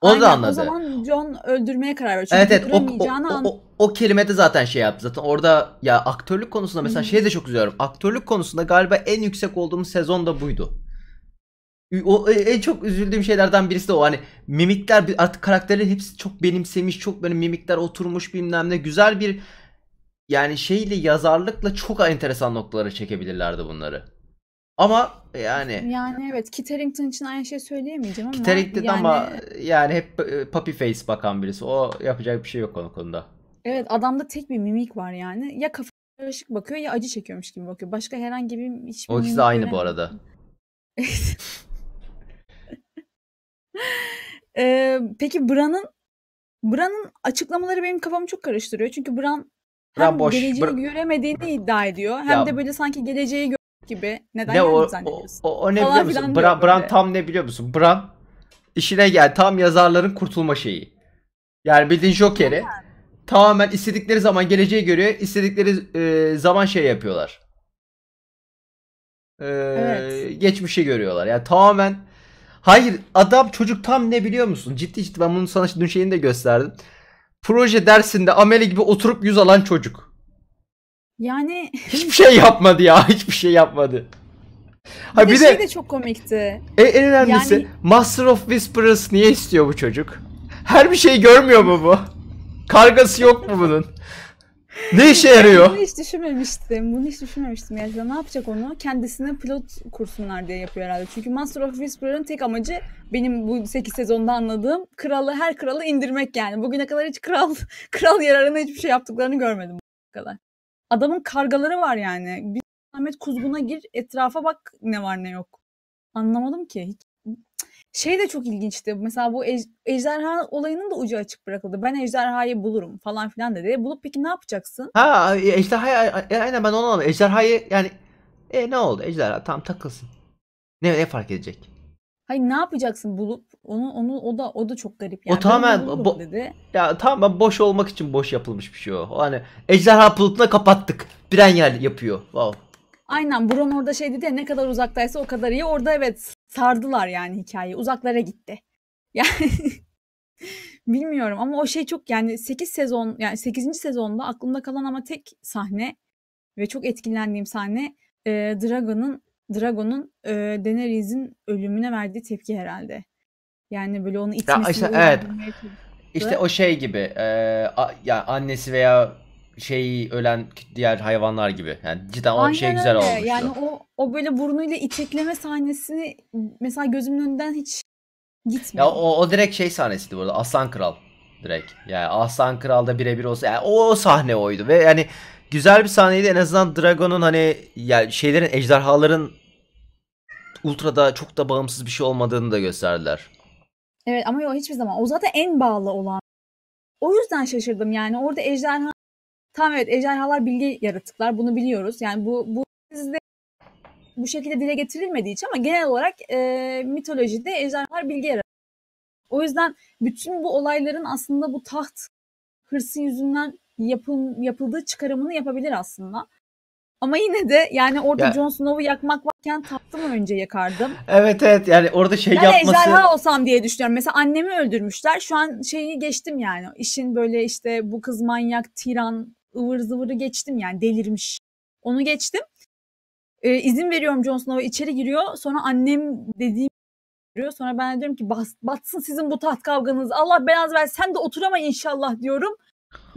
onu da anladı. O zaman John öldürmeye karar veriyor. evet evet o, o, o, o, o kelimede zaten şey yaptı zaten orada ya aktörlük konusunda mesela şey de çok üzülüyorum. Aktörlük konusunda galiba en yüksek olduğumuz sezon da buydu o e, en çok üzüldüğüm şeylerden birisi de o hani mimikler artık karakterleri hepsi çok benimsemiş çok böyle mimikler oturmuş bilmem ne güzel bir yani şeyle yazarlıkla çok enteresan noktalara çekebilirlerdi bunları. Ama yani yani evet Kit Harington için aynı şey söyleyemeyeceğim ama Kit Harington yani... ama yani hep e, puppy face bakan birisi. O yapacak bir şey yok onun konuda. Evet adamda tek bir mimik var yani. Ya kafa karışık bakıyor ya acı çekiyormuş gibi bakıyor. Başka herhangi bir hiçbir O ikisi aynı göremedim. bu arada. Ee, peki Bran'ın Bran'ın açıklamaları benim kafamı çok karıştırıyor. Çünkü Bran hem Bran boş. geleceği Bran... göremediğini iddia ediyor. Hem ya. de böyle sanki geleceği gör gibi. Neden ne, o, O, o, ne biliyor musun? Bran, Bran tam ne biliyor musun? Bran işine gel tam yazarların kurtulma şeyi. Yani bildiğin Joker'i yani. tamamen istedikleri zaman geleceği görüyor. istedikleri e, zaman şey yapıyorlar. Ee, evet. Geçmişi görüyorlar. Yani tamamen Hayır adam çocuk tam ne biliyor musun? Ciddi ciddi ben bunu sana dün şeyini de gösterdim. Proje dersinde ameli gibi oturup yüz alan çocuk. Yani hiçbir şey yapmadı ya. Hiçbir şey yapmadı. Ha bir, bir şey de, şey de çok komikti. E, en önemlisi yani... Master of Whispers niye istiyor bu çocuk? Her bir şey görmüyor mu bu? Kargası yok mu bunun? Ne işe yarıyor? bunu hiç düşünmemiştim. Bunu hiç düşünmemiştim. Yani ne yapacak onu? Kendisine pilot kursunlar diye yapıyor herhalde. Çünkü Master of Whisperer'ın tek amacı benim bu 8 sezonda anladığım kralı her kralı indirmek yani. Bugüne kadar hiç kral kral yararına hiçbir şey yaptıklarını görmedim bu kadar. Adamın kargaları var yani. Bir Ahmet kuzguna gir etrafa bak ne var ne yok. Anlamadım ki hiç şey de çok ilginçti. Mesela bu ej- ejderha olayının da ucu açık bırakıldı. Ben ejderhayı bulurum falan filan dedi. E, bulup peki ne yapacaksın? Ha e, ejderhayı aynen ben onu anladım. Ejderhayı yani e, ne oldu ejderha tam takılsın. Ne ne fark edecek? Hayır ne yapacaksın bulup onu onu o da o da çok garip yani. O tamamen bo- dedi. Ya tamamen boş olmak için boş yapılmış bir şey o. o hani ejderha bulutuna kapattık. Biren yer yapıyor. Wow. Aynen Buran orada şey dedi ya ne kadar uzaktaysa o kadar iyi. Orada evet sardılar yani hikayeyi. Uzaklara gitti. Yani bilmiyorum ama o şey çok yani 8 sezon yani 8. sezonda aklımda kalan ama tek sahne ve çok etkilendiğim sahne e, Dragon'ın Dragon'un e, Daenerys'in ölümüne verdiği tepki herhalde. Yani böyle onu itmesi. ya işte, evet. İşte o şey gibi e, a, ya annesi veya şey ölen diğer hayvanlar gibi. Yani cidden o şey Aynen şey güzel öyle. olmuştu. Yani o o böyle burnuyla itekleme sahnesini mesela gözümün önünden hiç gitmiyor. Ya o, o direkt şey sahnesiydi burada. Aslan Kral direkt. Yani Aslan Kral'da birebir olsa yani o, o sahne oydu ve yani güzel bir sahneydi. En azından Dragon'un hani yani şeylerin ejderhaların Ultra'da çok da bağımsız bir şey olmadığını da gösterdiler. Evet ama yok hiçbir zaman. O zaten en bağlı olan. O yüzden şaşırdım yani. Orada ejderha Tamam evet ejderhalar bilgi yaratıklar bunu biliyoruz. Yani bu bu sizde bu şekilde dile getirilmediği için ama genel olarak e, mitolojide ejderhalar bilgi yaratıklar. O yüzden bütün bu olayların aslında bu taht hırsı yüzünden yapıl, yapıldığı çıkarımını yapabilir aslında. Ama yine de yani orada ya. Jon Snow'u yakmak varken tahtı mı önce yakardım? Evet evet yani orada şey yani yapması. Yani ejderha olsam diye düşünüyorum. Mesela annemi öldürmüşler. Şu an şeyi geçtim yani. İşin böyle işte bu kız manyak, tiran ıvır zıvırı geçtim yani delirmiş. Onu geçtim. Ee, izin veriyorum Jon Snow'a içeri giriyor. Sonra annem dediğim giriyor. Sonra ben diyorum ki bas, batsın sizin bu taht kavganız. Allah belanızı versin. Sen de oturama inşallah diyorum.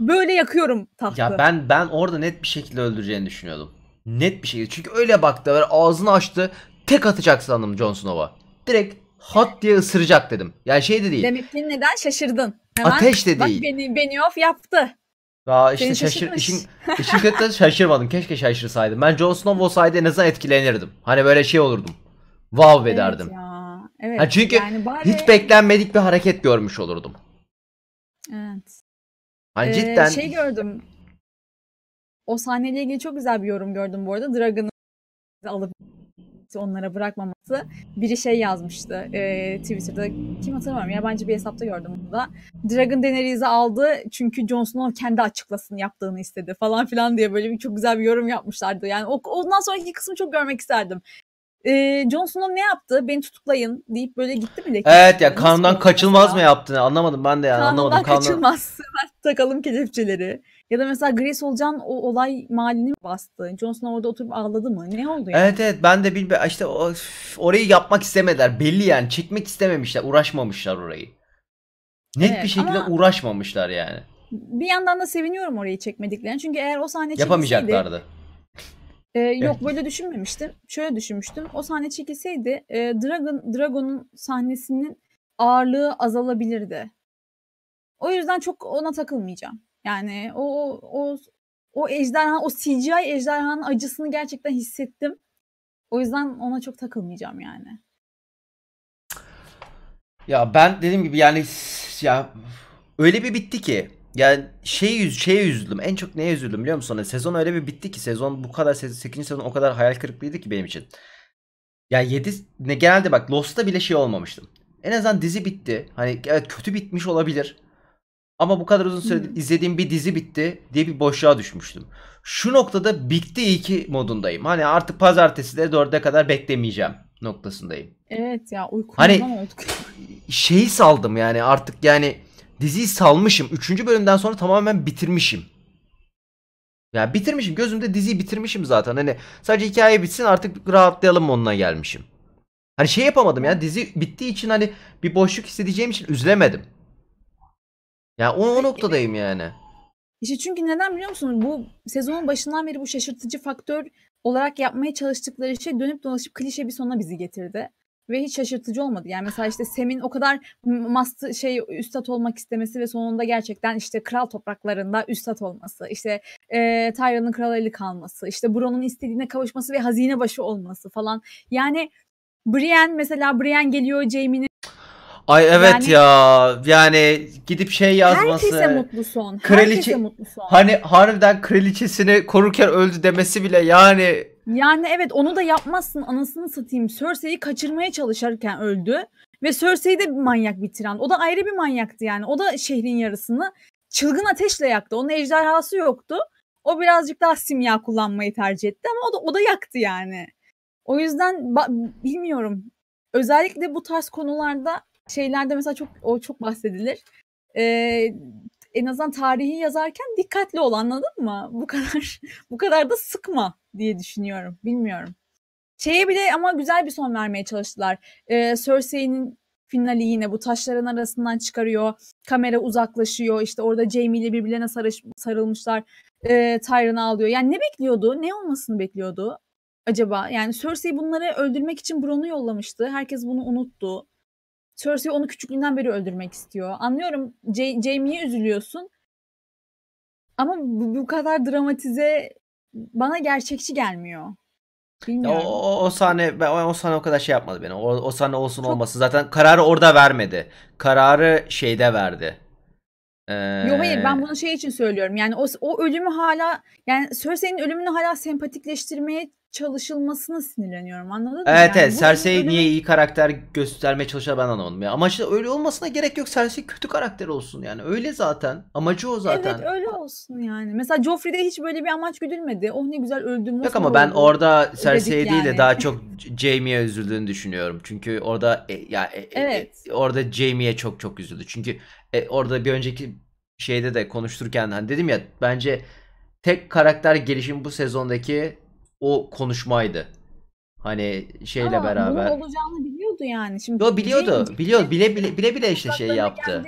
Böyle yakıyorum tahtı. Ya ben ben orada net bir şekilde öldüreceğini düşünüyordum. Net bir şekilde. Çünkü öyle baktı. Böyle ağzını açtı. Tek atacak sandım Jon Snow'a. Direkt hot diye ısıracak dedim. Yani şey de değil. Demek ki neden şaşırdın? Hemen, Ateş de değil. Bak beni, beni of yaptı. Daha işte şaşır, şaşırmış. işin, işin kötü şaşırmadım. Keşke şaşırsaydım. Ben Jon Snow olsaydı en azından etkilenirdim. Hani böyle şey olurdum. Wow be derdim. ya. Evet. Ha çünkü yani bari... hiç beklenmedik bir hareket görmüş olurdum. Evet. Hani ee, cidden... Şey gördüm. O sahneyle ilgili çok güzel bir yorum gördüm bu arada. Dragon'ı alıp onlara bırakmam anlattı. Biri şey yazmıştı e, Twitter'da. Kim hatırlamıyorum. Yabancı bir hesapta gördüm bunu da. Dragon Daenerys'i aldı çünkü Jon Snow kendi açıklasını yaptığını istedi falan filan diye böyle bir çok güzel bir yorum yapmışlardı. Yani o, ondan sonraki kısmı çok görmek isterdim. E, Jon Snow ne yaptı? Beni tutuklayın deyip böyle gitti mi? Evet ya kanundan kaçılmaz mı yaptı? Anlamadım ben de yani kanundan anlamadım. Kanundan kaçılmaz. Takalım kelepçeleri. Ya da mesela Grace Olcan o olay malini mi bastı? Johnson orada oturup ağladı mı? Ne oldu yani? Evet evet ben de bilmiyorum. İşte of, orayı yapmak istemediler. Belli yani çekmek istememişler. Uğraşmamışlar orayı. Net evet, bir şekilde ama... uğraşmamışlar yani. Bir yandan da seviniyorum orayı çekmediklerini. Çünkü eğer o sahne Yapamayacaklardı. E, yok böyle düşünmemiştim. Şöyle düşünmüştüm. O sahne çekilseydi e, Dragon Dragon'un sahnesinin ağırlığı azalabilirdi. O yüzden çok ona takılmayacağım. Yani o o o ejderha o CGI ejderhanın acısını gerçekten hissettim. O yüzden ona çok takılmayacağım yani. Ya ben dediğim gibi yani ya öyle bir bitti ki yani şey yüz şey üzüldüm. En çok neye üzüldüm biliyor musun? Hani sezon öyle bir bitti ki sezon bu kadar 8. sezon o kadar hayal kırıklığıydı ki benim için. Ya 7 ne genelde bak Lost'ta bile şey olmamıştım. En azından dizi bitti. Hani evet kötü bitmiş olabilir. Ama bu kadar uzun süredir hmm. izlediğim bir dizi bitti diye bir boşluğa düşmüştüm. Şu noktada bitti iki modundayım. Hani artık pazartesi de dörde kadar beklemeyeceğim noktasındayım. Evet ya uykum Hani olduk. şeyi saldım yani artık yani diziyi salmışım. Üçüncü bölümden sonra tamamen bitirmişim. Yani bitirmişim. Gözümde diziyi bitirmişim zaten. Hani sadece hikaye bitsin artık rahatlayalım onunla gelmişim. Hani şey yapamadım ya dizi bittiği için hani bir boşluk hissedeceğim için üzülemedim. Ya o, o noktadayım yani. İşte çünkü neden biliyor musunuz? Bu sezonun başından beri bu şaşırtıcı faktör olarak yapmaya çalıştıkları şey dönüp dolaşıp klişe bir sona bizi getirdi. Ve hiç şaşırtıcı olmadı. Yani mesela işte Sem'in o kadar mastı şey üstat olmak istemesi ve sonunda gerçekten işte kral topraklarında üstat olması, işte e, Tyrion'un kral eli kalması, işte Bron'un istediğine kavuşması ve hazine başı olması falan. Yani Brienne mesela Brienne geliyor Jaime'nin Ay evet yani, ya. Yani gidip şey yazması. Herkese mutlu son. Kraliçe, herkese mutlu son. Hani harbiden kraliçesini korurken öldü demesi bile yani. Yani evet onu da yapmazsın anasını satayım. Cersei'yi kaçırmaya çalışırken öldü. Ve Cersei'yi de bir manyak bitiren. O da ayrı bir manyaktı yani. O da şehrin yarısını çılgın ateşle yaktı. Onun ejderhası yoktu. O birazcık daha simya kullanmayı tercih etti ama o da o da yaktı yani. O yüzden bilmiyorum. Özellikle bu tarz konularda şeylerde mesela çok o çok bahsedilir. Ee, en azından tarihi yazarken dikkatli ol anladın mı? Bu kadar bu kadar da sıkma diye düşünüyorum. Bilmiyorum. Şeye bile ama güzel bir son vermeye çalıştılar. Ee, Cersei'nin finali yine bu taşların arasından çıkarıyor. Kamera uzaklaşıyor. İşte orada Jaime ile birbirlerine sarış, sarılmışlar. Ee, Tyrion'ı alıyor. Yani ne bekliyordu? Ne olmasını bekliyordu acaba? Yani Cersei bunları öldürmek için Bron'u yollamıştı. Herkes bunu unuttu. Cersei onu küçüklüğünden beri öldürmek istiyor. Anlıyorum C- Jaime'ye üzülüyorsun. Ama bu, bu kadar dramatize bana gerçekçi gelmiyor. Bilmiyorum. Ya o, o sahne o, o sahne o kadar şey yapmadı beni. O, o sahne olsun Çok... olmasın zaten kararı orada vermedi. Kararı şeyde verdi. Ee... Yok hayır ben bunu şey için söylüyorum. Yani o, o ölümü hala yani Cersei'nin ölümünü hala sempatikleştirmeye çalışılmasına sinirleniyorum anladın mı? Evet yani evet Cersei niye iyi karakter göstermeye çalışıyor ben anlamadım. Ya. Amacı öyle olmasına gerek yok Cersei kötü karakter olsun yani öyle zaten amacı o zaten. Evet öyle olsun yani mesela Joffrey'de hiç böyle bir amaç güdülmedi oh ne güzel öldüm. Yok ama ben oldu. orada Cersei yani. değil de daha çok Jaime'ye üzüldüğünü düşünüyorum. Çünkü orada e, ya e, e, e evet. e, orada Jaime'ye çok çok üzüldü. Çünkü e, orada bir önceki şeyde de konuştururken hani dedim ya bence tek karakter gelişim bu sezondaki o konuşmaydı. Hani şeyle Ama beraber. Bunun olacağını biliyordu yani. Şimdi Yo şey biliyordu. Şey, Bile bile bile bile işte şey yaptı.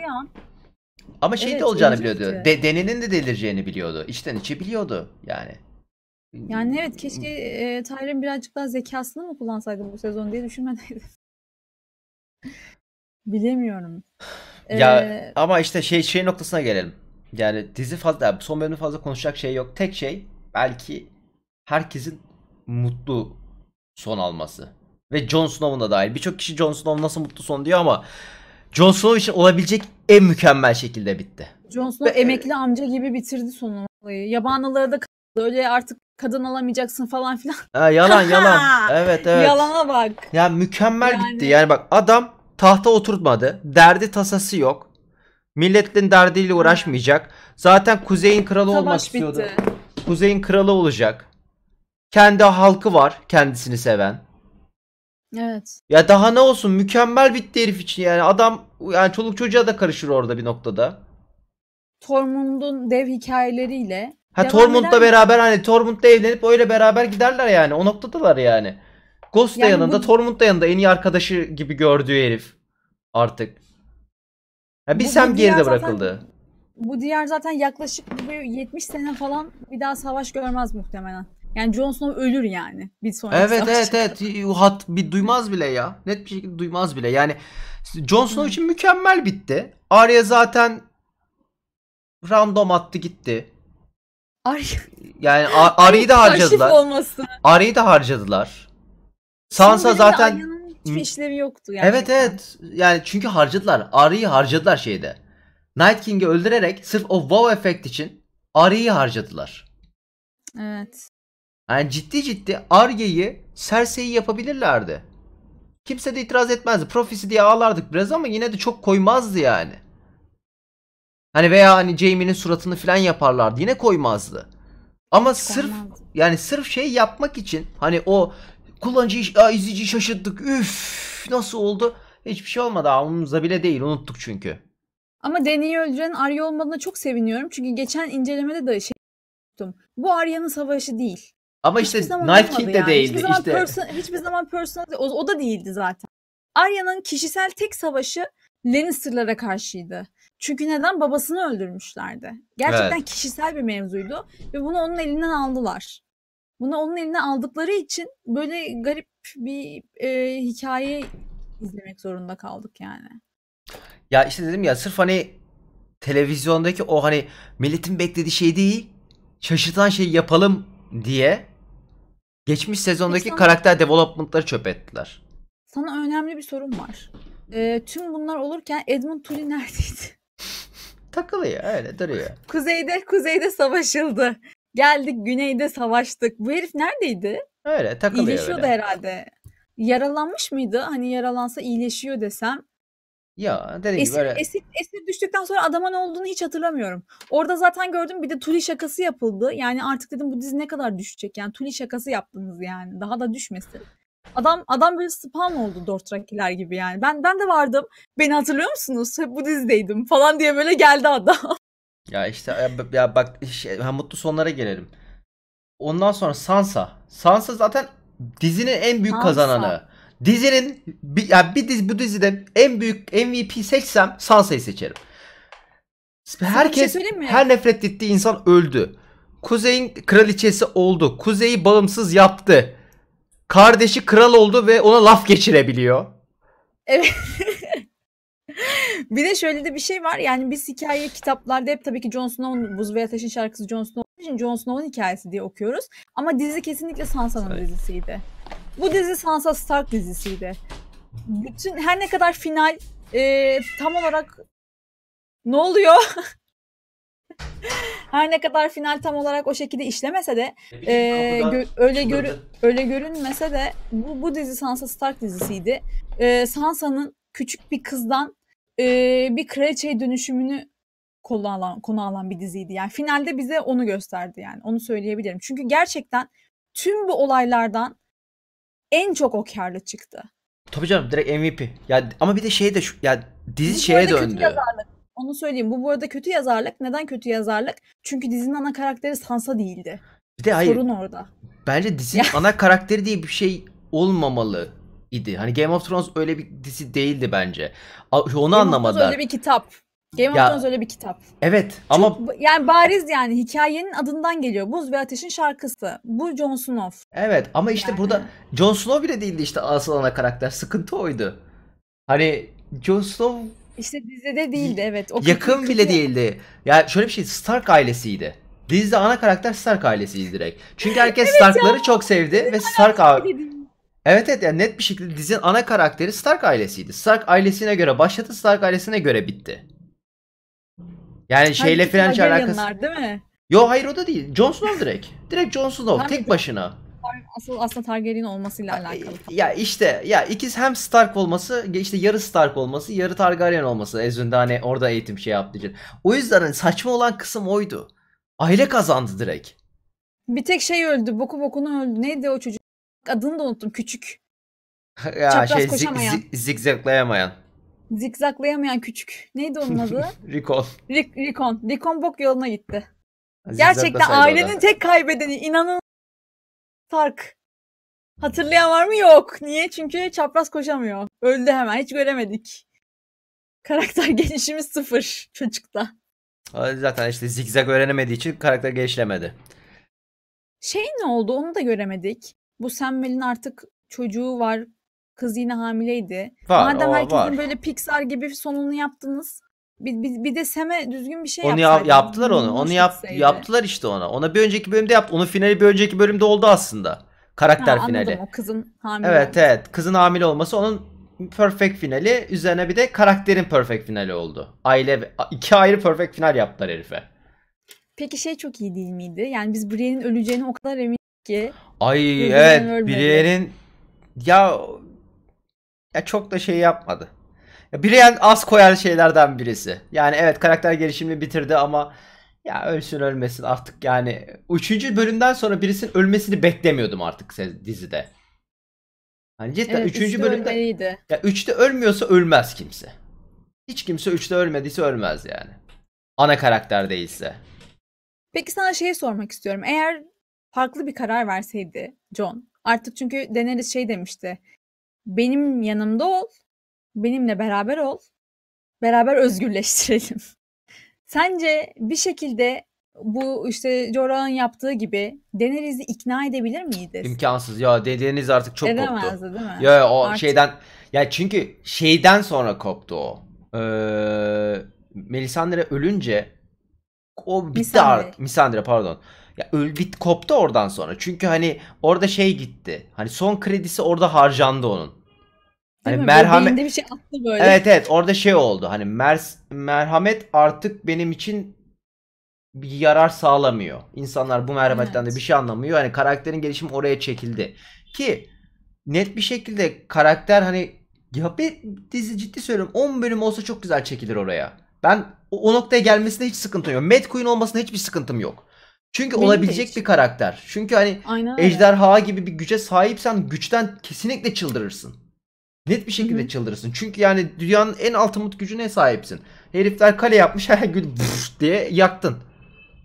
Ama şey evet, de olacağını biliyordu. De, Deni'nin de delireceğini biliyordu. İçten içe biliyordu yani. Yani evet keşke e, Tyrion birazcık daha zekasını mı kullansaydı bu sezon diye düşünmedeydim. Bilemiyorum. Ya ee... ama işte şey şey noktasına gelelim. Yani dizi fazla son bölümde fazla konuşacak şey yok. Tek şey belki herkesin mutlu son alması. Ve Jon Snow'un da dahil. Birçok kişi Jon Snow nasıl mutlu son diyor ama Jon Snow için olabilecek en mükemmel şekilde bitti. Jon Snow Ve, e, emekli amca gibi bitirdi sonu Yabanlılara da kaldı. Öyle artık kadın alamayacaksın falan filan. Ha, yalan yalan. evet evet. Yalana bak. Ya mükemmel yani... bitti. Yani bak adam tahta oturtmadı. Derdi tasası yok. Milletin derdiyle uğraşmayacak. Zaten Kuzey'in kralı Savaş olmak bitti. istiyordu. Kuzey'in kralı olacak. Kendi halkı var kendisini seven. Evet. Ya daha ne olsun mükemmel bitti herif için yani adam yani çoluk çocuğa da karışır orada bir noktada. Tormund'un dev hikayeleriyle. Ha Tormund'la beraber hani Tormund'la evlenip öyle beraber giderler yani o noktadalar yani. Ghost yani yanında bu... Tormund da yanında en iyi arkadaşı gibi gördüğü herif artık. Ya bir bu, Sam bu geride bırakıldı. bu diğer zaten yaklaşık 70 sene falan bir daha savaş görmez muhtemelen. Yani Jon Snow ölür yani bir sonraki Evet evet evet hat bir duymaz bile ya. Net bir şekilde duymaz bile. Yani Jon Snow için mükemmel bitti. Arya zaten random attı gitti. Arya. Yani Arya'yı da harcadılar. Arya'yı da harcadılar. Sansa zaten hiçbir işlevi yoktu yani. Evet evet. Yani çünkü harcadılar. Arya'yı harcadılar şeyde. Night King'i öldürerek sırf o wow efekt için Arya'yı harcadılar. Evet. Yani ciddi ciddi Arge'yi Serse'yi yapabilirlerdi. Kimse de itiraz etmezdi. Profisi diye ağlardık biraz ama yine de çok koymazdı yani. Hani veya hani Jamie'nin suratını falan yaparlardı. Yine koymazdı. Ama Hiç sırf yani sırf şey yapmak için hani o kullanıcı aa, izleyici şaşırttık. Üf nasıl oldu? Hiçbir şey olmadı. Ağımızda bile değil. Unuttuk çünkü. Ama Deni'yi öldüren Arya olmadığına çok seviniyorum. Çünkü geçen incelemede de şey yaptım. Bu Arya'nın savaşı değil. Ama hiçbir işte Night kid de yani. değildi. Hiçbir zaman, işte. person, hiçbir zaman personal o, o da değildi zaten. Arya'nın kişisel tek savaşı Lannister'lara karşıydı. Çünkü neden? Babasını öldürmüşlerdi. Gerçekten evet. kişisel bir mevzuydu ve bunu onun elinden aldılar. Bunu onun eline aldıkları için böyle garip bir e, hikaye izlemek zorunda kaldık yani. Ya işte dedim ya sırf hani televizyondaki o hani milletin beklediği şey değil şaşırtan şey yapalım diye geçmiş sezondaki Peki sana- karakter development'ları çöp ettiler. Sana önemli bir sorum var. Ee, tüm bunlar olurken Edmund Tully neredeydi? Takılıyor öyle duruyor. kuzeyde, kuzeyde savaşıldı. Geldik güneyde savaştık. Bu herif neredeydi? Öyle takılıyor İyileşiyordu öyle. herhalde. Yaralanmış mıydı? Hani yaralansa iyileşiyor desem. Ya dediğim gibi böyle esir, esir düştükten sonra adama ne olduğunu hiç hatırlamıyorum. Orada zaten gördüm bir de Tuli şakası yapıldı. Yani artık dedim bu dizi ne kadar düşecek yani Tuli şakası yaptınız yani. Daha da düşmesin. Adam adam böyle spam oldu dört Dortrakkiler gibi yani. Ben ben de vardım. Beni hatırlıyor musunuz? Hep bu dizideydim falan diye böyle geldi adam. ya işte ya, ya bak şey, ha, mutlu sonlara gelelim. Ondan sonra Sansa. Sansa zaten dizinin en büyük Sansa. kazananı. Dizinin bir, yani bir diz, bu dizide en büyük MVP seçsem Sansa'yı seçerim. Şey Herkes şey her nefret ettiği insan öldü. Kuzey'in kraliçesi oldu. Kuzey'i bağımsız yaptı. Kardeşi kral oldu ve ona laf geçirebiliyor. Evet. bir de şöyle de bir şey var. Yani biz hikaye kitaplarda hep tabii ki Jon Snow'un Buz ve Ateş'in şarkısı Jon Snow için Jon Snow'un hikayesi diye okuyoruz. Ama dizi kesinlikle Sansa'nın evet. dizisiydi. Bu dizi Sansa Stark dizisiydi. Bütün her ne kadar final e, tam olarak ne oluyor? her ne kadar final tam olarak o şekilde işlemese de e, gö- öyle gör öyle görünmese de bu bu dizi Sansa Stark dizisiydi. E, Sansa'nın küçük bir kızdan e, bir kraliçeye dönüşümünü konu konu alan bir diziydi. Yani finalde bize onu gösterdi yani. Onu söyleyebilirim. Çünkü gerçekten tüm bu olaylardan en çok o karlı çıktı. Tabii canım direkt MVP. Ya ama bir de şey de şu ya dizi bu şeye döndü. Kötü yazarlık. Onu söyleyeyim. Bu bu arada kötü yazarlık. Neden kötü yazarlık? Çünkü dizinin ana karakteri Sansa değildi. Bir de hayır. Sorun orada. Bence dizinin ana karakteri diye bir şey olmamalı idi. Hani Game of Thrones öyle bir dizi değildi bence. Onu Game anlamadılar. Game of Thrones öyle bir kitap. Game ya, of Thrones öyle bir kitap. Evet Çok, ama yani bariz yani hikayenin adından geliyor. Buz ve Ateş'in şarkısı. Bu Jon Snow. Evet ama işte yani. burada Jon Snow bile değildi işte asıl ana karakter. Sıkıntı oydu. Hani Jon Snow İşte dizide değildi evet. O yakın bile kıtır. değildi. Ya yani şöyle bir şey Stark ailesiydi. Dizide ana karakter Stark ailesiydi direkt. Çünkü herkes evet Stark'ları ya. çok sevdi Bizim ve Stark abi. Evet evet yani net bir şekilde dizinin ana karakteri Stark ailesiydi. Stark ailesine göre başladı, Stark ailesine göre bitti. Yani şeyle Hangi falan hiç alakası. değil mi? Yo hayır o da değil. Jon Snow direkt. Direkt Jon Snow tek başına. Asıl aslında Targaryen olmasıyla alakalı. Ya işte ya ikiz hem Stark olması işte yarı Stark olması yarı Targaryen olması Ezünde hani orada eğitim şey yaptığı için. O yüzden hani saçma olan kısım oydu. Aile kazandı direkt. Bir tek şey öldü. Boku bokunu öldü. Neydi o çocuk? Adını da unuttum. Küçük. ya Çapraz şey, koşamayan. Zig, zigzaglayamayan zikzaklayamayan küçük. Neydi onun adı? Rikon. Rik, Rikon. Rikon bok yoluna gitti. Zikzakla Gerçekten ailenin tek kaybedeni inanın Tark. Hatırlayan var mı? Yok. Niye? Çünkü çapraz koşamıyor. Öldü hemen. Hiç göremedik. Karakter gelişimi sıfır çocukta. Zaten işte zigzag öğrenemediği için karakter gelişlemedi. Şey ne oldu onu da göremedik. Bu Semmel'in artık çocuğu var. Kız yine hamileydi. Var, Madem herkesin böyle Pixar gibi sonunu yaptınız. Bir, bir, bir de Sem'e düzgün bir şey onu yap, yaptılar onu. Onu yap, yaptılar işte ona. Ona bir önceki bölümde yaptı. Onun finali bir önceki bölümde oldu aslında. Karakter ha, finali. o kızın hamile. Evet olması. evet. Kızın hamile olması onun perfect finali üzerine bir de karakterin perfect finali oldu. Aile iki ayrı perfect final yaptılar herife. Peki şey çok iyi değil miydi? Yani biz Brienne'in öleceğine o kadar emin ki. Ay evet Brienne'in ya ya çok da şey yapmadı. Ya Brian az koyar şeylerden birisi. Yani evet karakter gelişimini bitirdi ama ya ölsün ölmesin artık yani. Üçüncü bölümden sonra birisinin ölmesini beklemiyordum artık dizide. Hani cidden evet, üçüncü bölümde ya üçte ölmüyorsa ölmez kimse. Hiç kimse üçte ölmediyse ölmez yani. Ana karakter değilse. Peki sana şey sormak istiyorum. Eğer farklı bir karar verseydi John. Artık çünkü Daenerys şey demişti benim yanımda ol, benimle beraber ol, beraber özgürleştirelim. Sence bir şekilde bu işte Jorah'ın yaptığı gibi Daenerys'i ikna edebilir miydi? İmkansız. Ya Daenerys artık çok Edemezdi, koptu. Edemezdi değil mi? Ya o artık... şeyden ya çünkü şeyden sonra koptu o. Ee, Melisandre ölünce o bitti artık. Misandre pardon. Ya öl bit koptu oradan sonra. Çünkü hani orada şey gitti. Hani son kredisi orada harcandı onun hani merhamet Beyninde bir şey attı böyle. Evet evet orada şey oldu. Hani mer merhamet artık benim için bir yarar sağlamıyor. İnsanlar bu merhametten evet. de bir şey anlamıyor. Hani karakterin gelişimi oraya çekildi. Ki net bir şekilde karakter hani ya bir dizi ciddi söylüyorum 10 bölüm olsa çok güzel çekilir oraya. Ben o, o noktaya gelmesine hiç sıkıntım yok. Mad Queen olmasına hiçbir sıkıntım yok. Çünkü Benim olabilecek bir karakter. Çünkü hani Aynen ejderha gibi bir güce sahipsen güçten kesinlikle çıldırırsın. Net bir şekilde Hı-hı. çıldırırsın. Çünkü yani dünyanın en altımut gücüne sahipsin. Herifler kale yapmış her gün diye yaktın.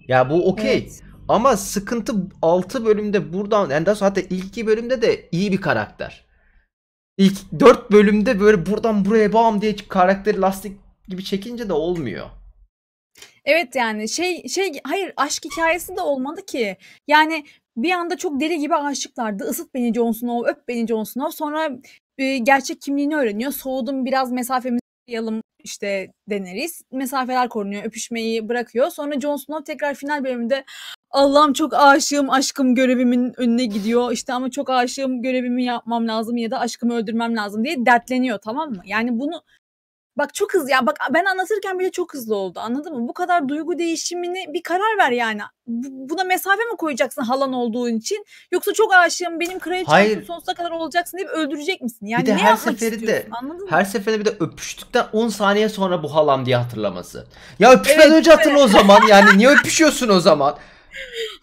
Ya bu okey. Evet. Ama sıkıntı 6 bölümde buradan yani daha sonra hatta ilk 2 bölümde de iyi bir karakter. İlk 4 bölümde böyle buradan buraya bam diye karakteri lastik gibi çekince de olmuyor. Evet yani şey şey hayır aşk hikayesi de olmadı ki. Yani bir anda çok deli gibi aşıklardı. Isıt beni Jon Snow, öp beni Jon Snow. Sonra gerçek kimliğini öğreniyor. Soğudum biraz mesafemizi yalım işte deneriz. Mesafeler korunuyor. Öpüşmeyi bırakıyor. Sonra Jon Snow tekrar final bölümünde Allah'ım çok aşığım aşkım görevimin önüne gidiyor. İşte ama çok aşığım görevimi yapmam lazım ya da aşkımı öldürmem lazım diye dertleniyor tamam mı? Yani bunu Bak çok hızlı ya bak ben anlatırken bile çok hızlı oldu anladın mı? Bu kadar duygu değişimini bir karar ver yani. Bu, buna mesafe mi koyacaksın halan olduğun için? Yoksa çok aşığım benim kraliçem sonsuza kadar olacaksın deyip öldürecek misin? Yani bir de ne her seferinde anladın mı? her seferinde bir de öpüştükten 10 saniye sonra bu halam diye hatırlaması. Ya öpüşmeden evet, önce evet. o zaman yani niye öpüşüyorsun o zaman?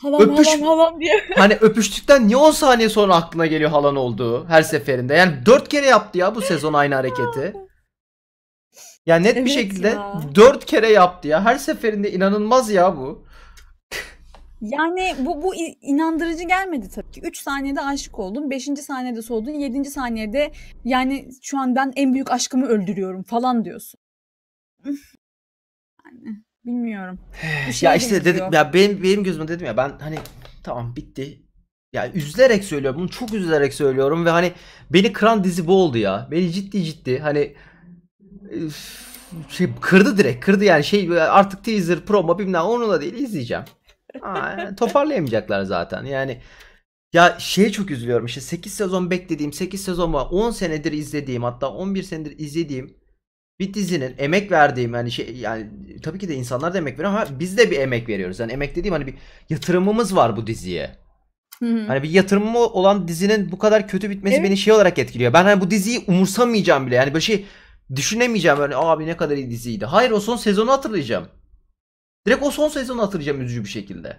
halam Öpüş... halam halam diye. hani öpüştükten niye 10 saniye sonra aklına geliyor halan olduğu her seferinde? Yani 4 kere yaptı ya bu sezon aynı hareketi. Yani net evet bir şekilde ya. 4 kere yaptı ya. Her seferinde inanılmaz ya bu. Yani bu bu inandırıcı gelmedi tabii ki. 3 saniyede aşık oldun, 5. saniyede soğudun, 7. saniyede yani şu an ben en büyük aşkımı öldürüyorum falan diyorsun. yani bilmiyorum. Şey ya işte dedim ya benim benim gözümde dedim ya ben hani tamam bitti. Ya üzülerek söylüyorum. Bunu çok üzülerek söylüyorum ve hani beni kıran dizi bu oldu ya. Beni ciddi ciddi hani şey kırdı direkt kırdı yani şey artık teaser promo bilmem onu da değil izleyeceğim. Aa, toparlayamayacaklar zaten yani. Ya şeye çok üzülüyorum işte 8 sezon beklediğim 8 sezon var 10 senedir izlediğim hatta 11 senedir izlediğim bir dizinin emek verdiğim yani şey yani tabii ki de insanlar da emek veriyor ama biz de bir emek veriyoruz. Yani emek dediğim hani bir yatırımımız var bu diziye. Hı-hı. Hani bir yatırımı olan dizinin bu kadar kötü bitmesi evet. beni şey olarak etkiliyor. Ben hani bu diziyi umursamayacağım bile. Yani böyle şey düşünemeyeceğim böyle abi ne kadar iyi diziydi. Hayır o son sezonu hatırlayacağım. Direkt o son sezonu hatırlayacağım üzücü bir şekilde.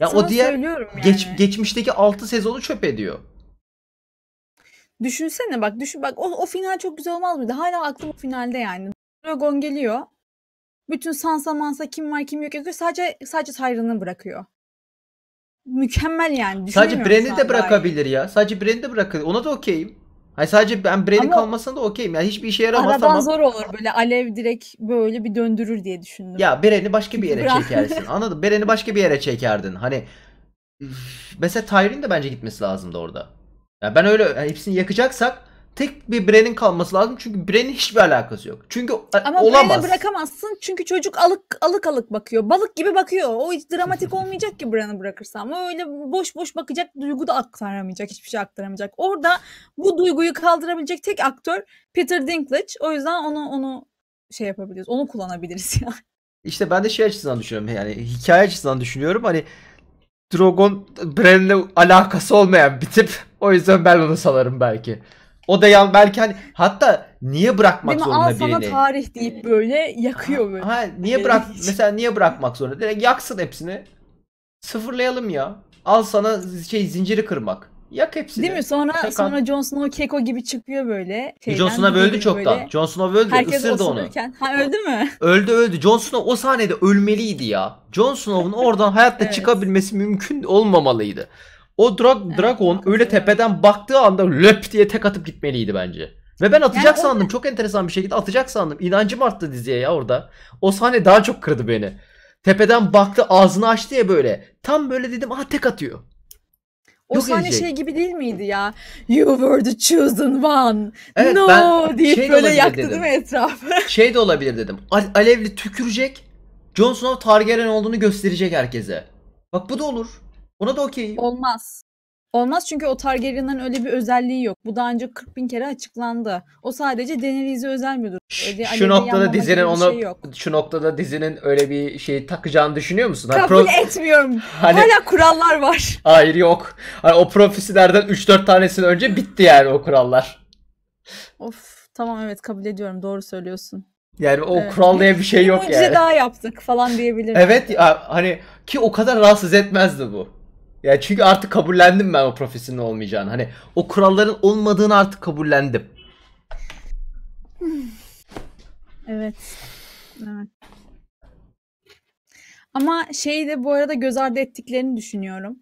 Ya Sana o diğer yani. geç, geçmişteki 6 sezonu çöp ediyor. Düşünsene bak düşün bak o, o final çok güzel olmaz mıydı? Hala aklım o finalde yani. Dragon geliyor. Bütün Sansa Mansa kim var kim yok yok sadece sadece Tyrion'ı bırakıyor. Mükemmel yani. Sadece Brand'i de bırakabilir ya. Sadece Brand'i de bırakabilir. Ona da okeyim. Hayır sadece ben Brady Ama- da okeyim. Yani hiçbir işe yaramaz Aradan tamam. zor olur böyle alev direkt böyle bir döndürür diye düşündüm. Ya Beren'i başka bir yere Bırak. çekersin. Anladım. Beren'i başka bir yere çekerdin. Hani üf, mesela Tyree'nin de bence gitmesi lazımdı orada. Ya ben öyle yani hepsini yakacaksak tek bir Bren'in kalması lazım. Çünkü Bren'in hiçbir alakası yok. Çünkü Ama olamaz. Bren'i bırakamazsın çünkü çocuk alık alık alık bakıyor. Balık gibi bakıyor. O hiç dramatik olmayacak ki Bren'i bırakırsam. Öyle boş boş bakacak duygu da aktaramayacak. Hiçbir şey aktaramayacak. Orada bu duyguyu kaldırabilecek tek aktör Peter Dinklage. O yüzden onu onu şey yapabiliriz. Onu kullanabiliriz yani. İşte ben de şey açısından düşünüyorum. Yani hikaye açısından düşünüyorum. Hani Drogon Bren'le alakası olmayan bir tip. O yüzden ben onu salarım belki. O da yan belki hani hatta niye bırakmak Değil zorunda birini? Al sana tarih deyip böyle yakıyor böyle. Ha, niye bırak mesela niye bırakmak zorunda? Direkt yaksın hepsini. Sıfırlayalım ya. Al sana şey zinciri kırmak. Yak hepsini. Değil mi? Sonra Şakan. sonra Jon Snow keko gibi çıkıyor böyle. Jon Snow öldü çoktan. Böyle. Jon Snow öldü. Herkes Isırdı onu. Ha öldü mü? Öldü öldü. Jon Snow o sahnede ölmeliydi ya. Jon Snow'un oradan hayatta evet. çıkabilmesi mümkün olmamalıydı. O Drag evet, Dragon öyle tepeden baktığı anda löp diye tek atıp gitmeliydi bence. Ve ben atacak yani sandım. Çok enteresan bir şekilde atacak sandım. İnancım arttı diziye ya orada. O sahne daha çok kırdı beni. Tepeden baktı ağzını açtı ya böyle. Tam böyle dedim ah tek atıyor. O Yok sahne edecek. şey gibi değil miydi ya? You were the chosen one. Evet, no diye deyip şey de böyle yaktı dedim. değil mi etrafı? Şey de olabilir dedim. Alevli tükürecek. Jon Snow Targaryen olduğunu gösterecek herkese. Bak bu da olur. Ona da okeyim. Olmaz. Olmaz çünkü o Targaryen'ın öyle bir özelliği yok. Bu daha önce 40 bin kere açıklandı. O sadece Daenerys'e özel müdür. şu noktada dizinin onu şey şu noktada dizinin öyle bir şey takacağını düşünüyor musun? Hani Kabul pro... etmiyorum. Hani... Hala kurallar var. Hayır yok. Hani o profesilerden 3-4 tanesini önce bitti yani o kurallar. Of tamam evet kabul ediyorum. Doğru söylüyorsun. Yani o evet. kural diye bir şey yok yani. Bir daha yaptık falan diyebilirim. Evet hani ki o kadar rahatsız etmezdi bu. Ya çünkü artık kabullendim ben o profesinin olmayacağını. Hani o kuralların olmadığını artık kabullendim. Evet. Evet. Ama şeyi de bu arada göz ardı ettiklerini düşünüyorum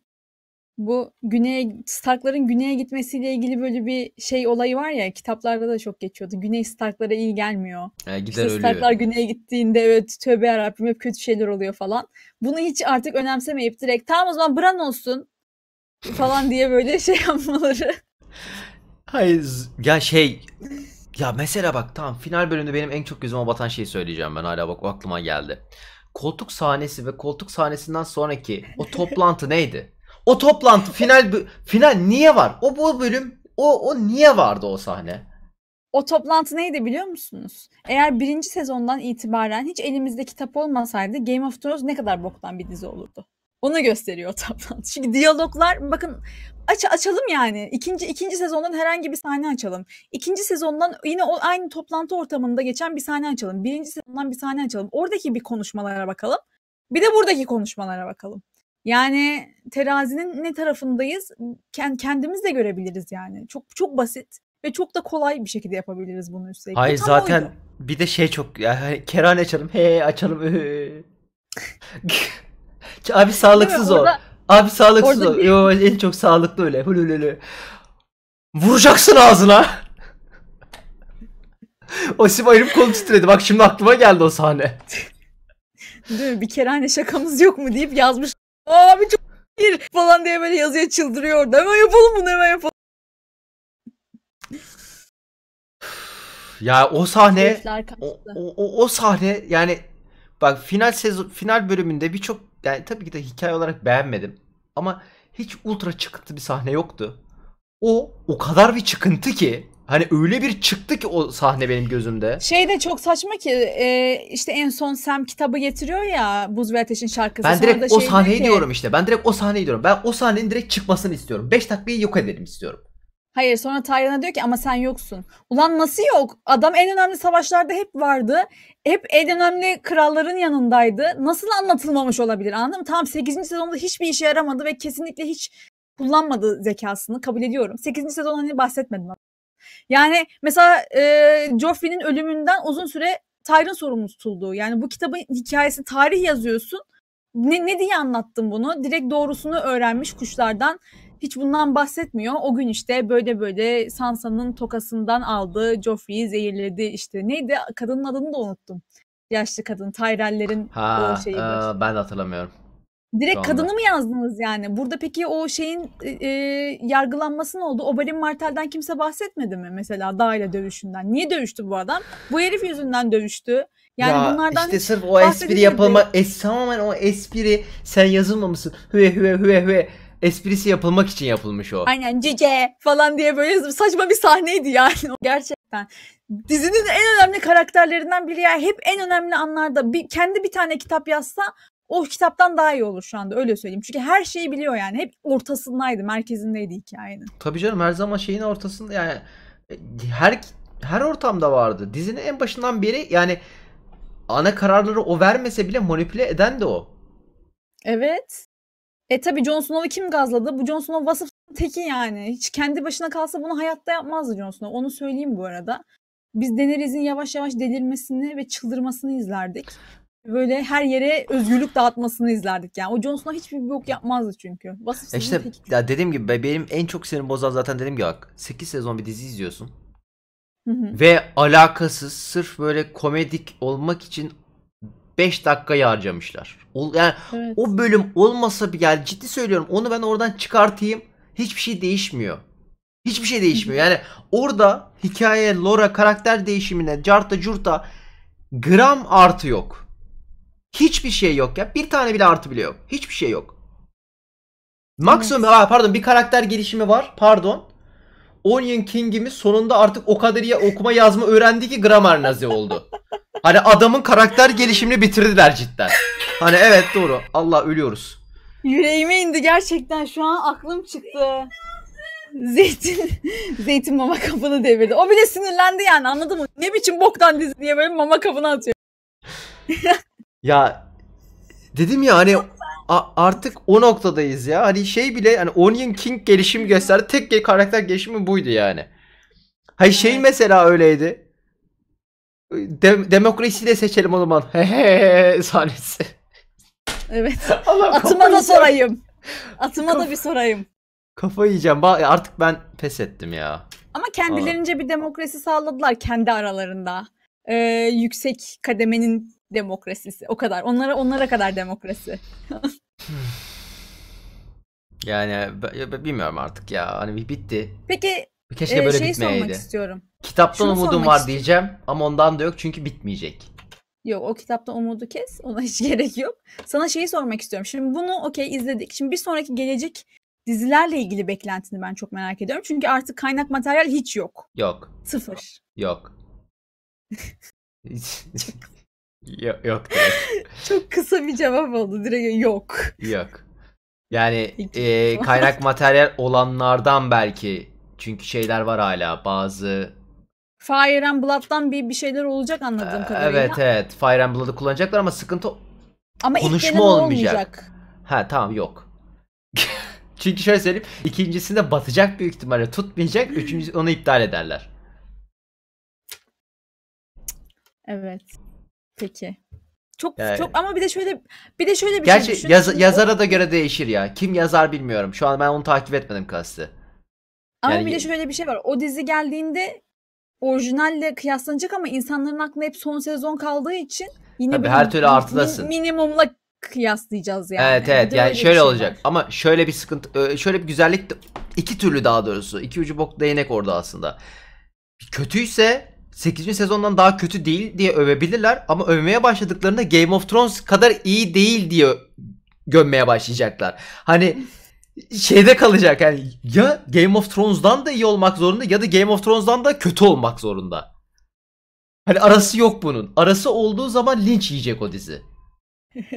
bu güneye Stark'ların güneye gitmesiyle ilgili böyle bir şey olayı var ya kitaplarda da çok geçiyordu. Güney Stark'lara iyi gelmiyor. Ya gider işte ölüyor. Stark'lar güneye gittiğinde evet tövbe yarabbim hep kötü şeyler oluyor falan. Bunu hiç artık önemsemeyip direkt tamam o zaman Bran olsun falan diye böyle şey yapmaları. Hayır ya şey ya mesela bak tamam final bölümünde benim en çok gözüme batan şeyi söyleyeceğim ben hala bak aklıma geldi. Koltuk sahnesi ve koltuk sahnesinden sonraki o toplantı neydi? O toplantı final final niye var? O bu bölüm o o niye vardı o sahne? O toplantı neydi biliyor musunuz? Eğer birinci sezondan itibaren hiç elimizde kitap olmasaydı Game of Thrones ne kadar boktan bir dizi olurdu. Onu gösteriyor o toplantı. Çünkü diyaloglar bakın aç açalım yani. İkinci ikinci sezondan herhangi bir sahne açalım. İkinci sezondan yine o aynı toplantı ortamında geçen bir sahne açalım. Birinci sezondan bir sahne açalım. Oradaki bir konuşmalara bakalım. Bir de buradaki konuşmalara bakalım. Yani terazinin ne tarafındayız kendimiz de görebiliriz yani. Çok çok basit ve çok da kolay bir şekilde yapabiliriz bunu üstelik. Hayır zaten oydu. bir de şey çok yani kerane açalım he açalım. Abi sağlıksız o. Abi sağlıksız o. Yo, en çok sağlıklı öyle. Hulülülü. Vuracaksın ağzına. Osim ayırıp kolu titredi. Bak şimdi aklıma geldi o sahne. Değil mi? Bir kerane şakamız yok mu deyip yazmış abi çok bir falan diye böyle yazıya çıldırıyordu. Hemen yapalım bunu hemen yapalım. ya o sahne o, o, o sahne yani bak final sezon final bölümünde birçok yani tabii ki de hikaye olarak beğenmedim ama hiç ultra çıkıntı bir sahne yoktu. O o kadar bir çıkıntı ki Hani öyle bir çıktı ki o sahne benim gözümde. Şey de çok saçma ki e, işte en son Sam kitabı getiriyor ya Buz ve Ateş'in şarkısı. Ben direkt o şey sahneyi ki... diyorum işte. Ben direkt o sahneyi diyorum. Ben o sahnenin direkt çıkmasını istiyorum. 5 dakikayı yok edelim istiyorum. Hayır sonra Taylan'a diyor ki ama sen yoksun. Ulan nasıl yok? Adam en önemli savaşlarda hep vardı. Hep en önemli kralların yanındaydı. Nasıl anlatılmamış olabilir anladın mı? Tamam 8. sezonda hiçbir işe yaramadı ve kesinlikle hiç kullanmadı zekasını kabul ediyorum. 8. sezon hani bahsetmedim yani mesela e, Joffrey'nin ölümünden uzun süre Tyron sorumlu tutuldu. Yani bu kitabın hikayesi tarih yazıyorsun. Ne, ne diye anlattın bunu? Direkt doğrusunu öğrenmiş kuşlardan hiç bundan bahsetmiyor. O gün işte böyle böyle Sansa'nın tokasından aldığı Joffrey'i zehirledi işte. Neydi? Kadının adını da unuttum. Yaşlı kadın. Tyrell'lerin ha, o şeyi. E, ben de hatırlamıyorum. Direkt kadını mı yazdınız yani? Burada peki o şeyin e, e yargılanması ne oldu? Oberyn Martel'den kimse bahsetmedi mi mesela dağ ile dövüşünden? Niye dövüştü bu adam? Bu herif yüzünden dövüştü. Yani ya bunlardan işte sırf o espri yapılma, es, tamamen o espri sen yazılmamışsın. Hüve hüve hüve hüve esprisi yapılmak için yapılmış o. Aynen cece falan diye böyle saçma bir sahneydi yani gerçekten. Dizinin en önemli karakterlerinden biri ya hep en önemli anlarda bir, kendi bir tane kitap yazsa o kitaptan daha iyi olur şu anda öyle söyleyeyim. Çünkü her şeyi biliyor yani. Hep ortasındaydı, merkezindeydi hikayenin. Tabii canım her zaman şeyin ortasında yani e, her her ortamda vardı. Dizinin en başından beri yani ana kararları o vermese bile manipüle eden de o. Evet. E tabi Jon Snow'u kim gazladı? Bu Jon Snow vasıf teki yani. Hiç kendi başına kalsa bunu hayatta yapmazdı Jon Snow. Onu söyleyeyim bu arada. Biz Daenerys'in yavaş yavaş delirmesini ve çıldırmasını izlerdik böyle her yere özgürlük dağıtmasını izlerdik yani. O Jon Snow hiçbir bok yapmazdı çünkü. Basıp e işte ya dediğim gibi benim en çok sinirim bozan zaten dedim gibi 8 sezon bir dizi izliyorsun. Ve alakasız sırf böyle komedik olmak için 5 dakika harcamışlar. O, yani evet. o bölüm olmasa bir yani ciddi söylüyorum onu ben oradan çıkartayım hiçbir şey değişmiyor. Hiçbir şey değişmiyor. Yani orada hikaye, Laura karakter değişimine, carta curta gram artı yok. Hiçbir şey yok ya. Bir tane bile artı bile yok. Hiçbir şey yok. Maksimum evet. aa, pardon bir karakter gelişimi var. Pardon. Onion King'imiz sonunda artık o kadar iyi okuma yazma öğrendi ki gramer nazi oldu. hani adamın karakter gelişimini bitirdiler cidden. Hani evet doğru. Allah ölüyoruz. Yüreğime indi gerçekten şu an aklım çıktı. Zeytin Zeytin mama kapını devirdi. O bile sinirlendi yani anladın mı? Ne biçim boktan dizi diye böyle mama kabını atıyor. Ya dedim ya hani artık o noktadayız ya. Hani şey bile hani Onion King gelişim gösterdi. Tek karakter gelişimi buydu yani. Hay şey mesela öyleydi. De- demokrasiyle seçelim o zaman. Hehehe sahnesi. Evet. Allah, Atıma da sorayım. Atıma Kaf- da bir sorayım. Kafa yiyeceğim. Ba- artık ben pes ettim ya. Ama kendilerince Aa. bir demokrasi sağladılar kendi aralarında. Ee, yüksek kademenin demokrasisi. O kadar. Onlara onlara kadar demokrasi. yani bilmiyorum artık ya. Hani bitti. Peki Keşke böyle şey bitmeyeydi. sormak istiyorum. Kitaptan Şunu umudum var istiyorum. diyeceğim ama ondan da yok çünkü bitmeyecek. Yok o kitapta umudu kes. Ona hiç gerek yok. Sana şeyi sormak istiyorum. Şimdi bunu okey izledik. Şimdi bir sonraki gelecek dizilerle ilgili beklentini ben çok merak ediyorum. Çünkü artık kaynak materyal hiç yok. Yok. Sıfır. Yok. Yok, yok Çok kısa bir cevap oldu. Direkt yok. Yok. Yani e, kaynak materyal olanlardan belki. Çünkü şeyler var hala bazı. Fire and Blood'dan bir, bir şeyler olacak anladığım ee, kadarıyla. Evet evet. Fire and Blood'ı kullanacaklar ama sıkıntı ama konuşma olmayacak. olmayacak. Ha tamam yok. Çünkü şöyle söyleyeyim. ikincisinde batacak büyük ihtimalle tutmayacak. Üçüncüsü onu iptal ederler. Evet. Peki. Çok yani, çok ama bir de şöyle bir de şöyle bir şey gerçi şey Yaz, yazara da göre değişir ya. Kim yazar bilmiyorum. Şu an ben onu takip etmedim kastı. Ama yani, bir de şöyle bir şey var. O dizi geldiğinde orijinalle kıyaslanacak ama insanların aklında hep son sezon kaldığı için yine Tabii her türlü artıdasın. Minimumla kıyaslayacağız yani. Evet evet yani, şöyle şey olacak. Ama şöyle bir sıkıntı şöyle bir güzellik iki türlü daha doğrusu. İki ucu bok değnek orada aslında. Kötüyse 8. sezondan daha kötü değil diye övebilirler ama övmeye başladıklarında Game of Thrones kadar iyi değil diye gömmeye başlayacaklar. Hani şeyde kalacak yani ya Game of Thrones'dan da iyi olmak zorunda ya da Game of Thrones'dan da kötü olmak zorunda. Hani arası yok bunun. Arası olduğu zaman linç yiyecek o dizi.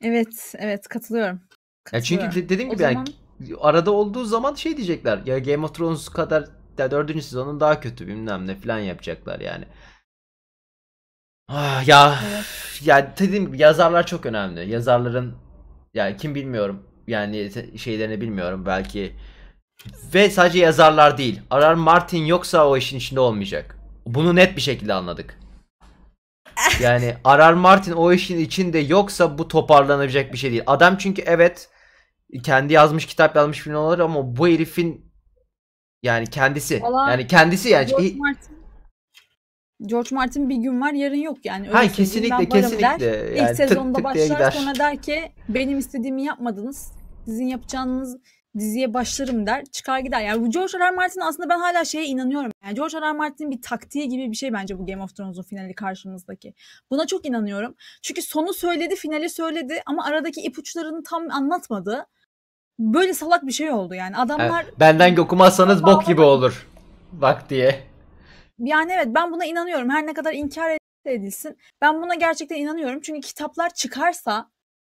evet, evet katılıyorum. katılıyorum. Ya çünkü dediğim gibi zaman... yani arada olduğu zaman şey diyecekler. Ya Game of Thrones kadar de dördüncü sezonun daha kötü bilmem ne falan yapacaklar yani. Ah, ya evet. ya dediğim gibi yazarlar çok önemli. Yazarların yani kim bilmiyorum. Yani şeylerini bilmiyorum belki. Ve sadece yazarlar değil. Arar Martin yoksa o işin içinde olmayacak. Bunu net bir şekilde anladık. Yani Arar Martin o işin içinde yoksa bu toparlanabilecek bir şey değil. Adam çünkü evet kendi yazmış kitap yazmış film olur ama bu herifin yani kendisi. Vallahi, yani kendisi yani. George Martin, George Martin bir gün var yarın yok yani. Öyle ha kesinlikle kesinlikle. Der. Yani, İlk tık, sezonda tık başlar gider. sonra der ki benim istediğimi yapmadınız. Sizin yapacağınız diziye başlarım der. Çıkar gider. Yani bu George R. R. Martin aslında ben hala şeye inanıyorum. Yani George R. R. Martin'in bir taktiği gibi bir şey bence bu Game of Thrones'un finali karşımızdaki. Buna çok inanıyorum. Çünkü sonu söyledi, finali söyledi ama aradaki ipuçlarını tam anlatmadı böyle salak bir şey oldu yani. Adamlar... Evet. Benden okumazsanız bok gibi olur. Bak diye. Yani evet ben buna inanıyorum. Her ne kadar inkar edilsin. Ben buna gerçekten inanıyorum. Çünkü kitaplar çıkarsa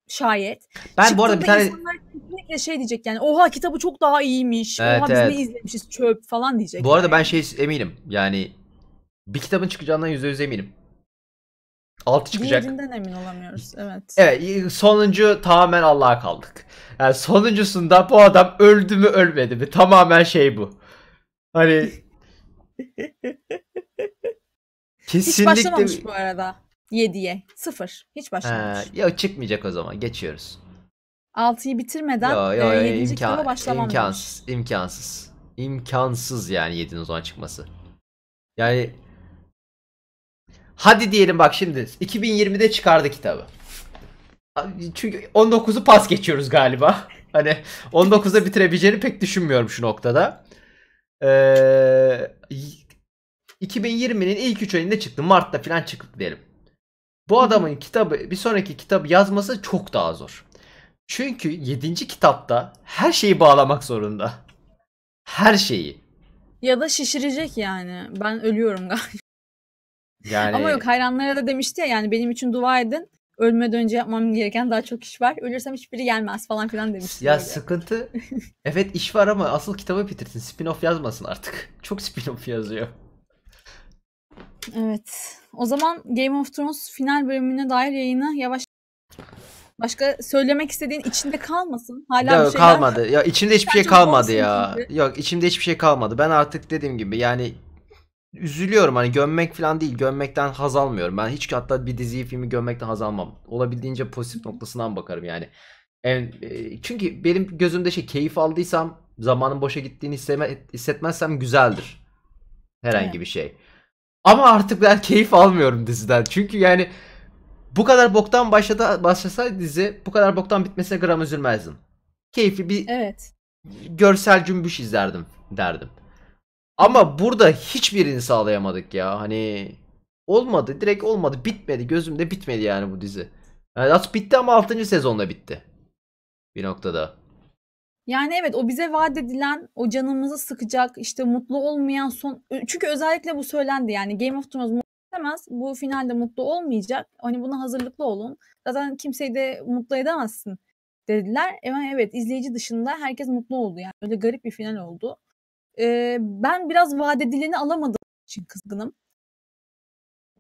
şayet. Ben bu arada bir tane kesinlikle şey diyecek yani oha kitabı çok daha iyiymiş. Evet, oha biz ne izlemişiz çöp falan diyecek. Bu yani. arada ben şey eminim. Yani bir kitabın çıkacağından %100 eminim. 6 çıkacak. Diğerinden emin olamıyoruz. Evet. Evet sonuncu tamamen Allah'a kaldık. Yani sonuncusunda bu adam öldü mü ölmedi mi tamamen şey bu. Hani kesinlikle Hiç başlamamış bu arada. 7'ye. 0. Hiç başlamamış. Ha, ya çıkmayacak o zaman. Geçiyoruz. 6'yı bitirmeden yo, yo, e, yo, 7. imkan, başlamamış. imkansız. İmkansız yani 7'nin o zaman çıkması. Yani Hadi diyelim bak şimdi 2020'de çıkardı kitabı. Çünkü 19'u pas geçiyoruz galiba. Hani 19'da bitirebileceğini pek düşünmüyorum şu noktada. Ee, 2020'nin ilk 3 ayında çıktı. Mart'ta falan çıktı diyelim. Bu adamın kitabı bir sonraki kitabı yazması çok daha zor. Çünkü 7. kitapta her şeyi bağlamak zorunda. Her şeyi. Ya da şişirecek yani. Ben ölüyorum galiba. Yani... Ama yok hayranlara da demişti ya yani benim için dua edin. Ölmeden önce yapmam gereken daha çok iş var. Ölürsem hiçbiri gelmez falan filan demişti. Ya öyle. sıkıntı evet iş var ama asıl kitabı bitirsin. Spin-off yazmasın artık. Çok spin-off yazıyor. Evet. O zaman Game of Thrones final bölümüne dair yayını yavaş Başka söylemek istediğin içinde kalmasın. Hala Yok, bir şeyler... kalmadı. Ya içimde hiçbir Sen şey kalmadı ya. Çünkü. Yok içimde hiçbir şey kalmadı. Ben artık dediğim gibi yani üzülüyorum hani gömmek falan değil. Gömmekten haz almıyorum. Ben hiç hatta bir diziyi filmi gömmekten haz almam. Olabildiğince pozitif noktasından bakarım yani. En, e, çünkü benim gözümde şey keyif aldıysam zamanın boşa gittiğini hisseme, hissetmezsem güzeldir. Herhangi bir şey. Ama artık ben keyif almıyorum diziden. Çünkü yani bu kadar boktan başlata, başlasaydı dizi bu kadar boktan bitmesine gram üzülmezdim. Keyifli bir evet. görsel cümbüş izlerdim derdim. Ama burada hiçbirini sağlayamadık ya. Hani olmadı. Direkt olmadı. Bitmedi. Gözümde bitmedi yani bu dizi. Yani bitti ama 6. sezonda bitti. Bir noktada. Yani evet o bize vaat edilen o canımızı sıkacak işte mutlu olmayan son çünkü özellikle bu söylendi yani Game of Thrones istemez. Bu finalde mutlu olmayacak. Hani buna hazırlıklı olun. Zaten kimseyi de mutlu edemezsin dediler. Evet evet izleyici dışında herkes mutlu oldu yani. Öyle garip bir final oldu. E, ben biraz vaat edileni alamadığım için kızgınım.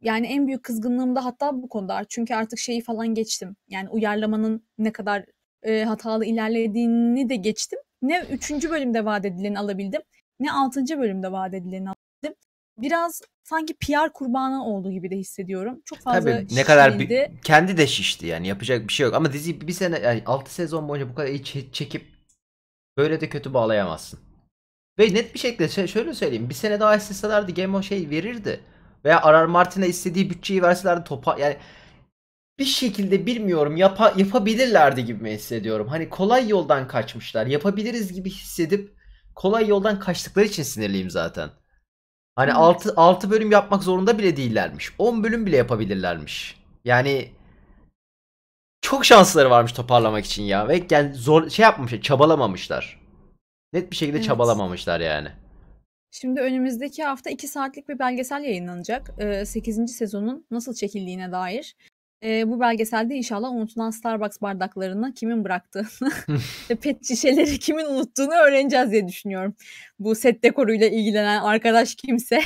Yani en büyük kızgınlığım da hatta bu konuda. Çünkü artık şeyi falan geçtim. Yani uyarlamanın ne kadar e, hatalı ilerlediğini de geçtim. Ne üçüncü bölümde vaat edileni alabildim ne altıncı bölümde vaat edileni alabildim. Biraz sanki PR kurbanı olduğu gibi de hissediyorum. Çok fazla Tabii, ne kadar bir, kendi de şişti yani yapacak bir şey yok. Ama dizi bir sene yani 6 sezon boyunca bu kadar iyi çekip böyle de kötü bağlayamazsın. Ve net bir şekilde şöyle söyleyeyim. Bir sene daha isteselerdi Game şey verirdi. Veya Arar Martin'e istediği bütçeyi verselerdi topa yani bir şekilde bilmiyorum yapa, yapabilirlerdi gibi mi hissediyorum. Hani kolay yoldan kaçmışlar. Yapabiliriz gibi hissedip kolay yoldan kaçtıkları için sinirliyim zaten. Hani hmm. 6 bölüm yapmak zorunda bile değillermiş. 10 bölüm bile yapabilirlermiş. Yani çok şansları varmış toparlamak için ya ve yani zor şey yapmamışlar, çabalamamışlar. Net bir şekilde Evet. çabalamamışlar yani. Şimdi önümüzdeki hafta 2 saatlik bir belgesel yayınlanacak. 8. Ee, sezonun nasıl çekildiğine dair. Ee, bu belgeselde inşallah unutulan Starbucks bardaklarını kimin bıraktığını, işte pet şişeleri kimin unuttuğunu öğreneceğiz diye düşünüyorum. Bu set dekoruyla ilgilenen arkadaş kimse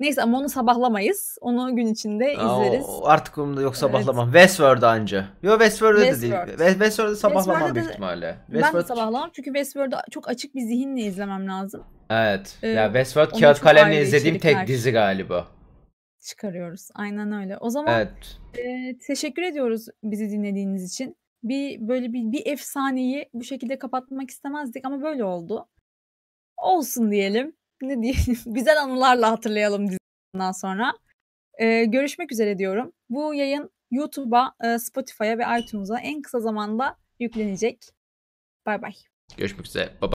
Neyse ama onu sabahlamayız. Onu gün içinde izleriz. Aa, artık onu da yok sabahlamam. Evet. Westworld anca. Yo Westworld'da Westworld. da değil. Westworld'da sabahlamam Westworld'da büyük ihtimalle. Westworld... Ben de sabahlamam çünkü Westworld'da çok açık bir zihinle izlemem lazım. Evet. Ee, ya Westworld kağıt kalemle izlediğim tek dizi galiba. Çıkarıyoruz. Aynen öyle. O zaman evet. e, teşekkür ediyoruz bizi dinlediğiniz için. Bir böyle bir, bir efsaneyi bu şekilde kapatmak istemezdik ama böyle oldu. Olsun diyelim ne diyelim güzel anılarla hatırlayalım diziden sonra. Ee, görüşmek üzere diyorum. Bu yayın YouTube'a, Spotify'a ve iTunes'a en kısa zamanda yüklenecek. Bay bay. Görüşmek üzere. Bye bye.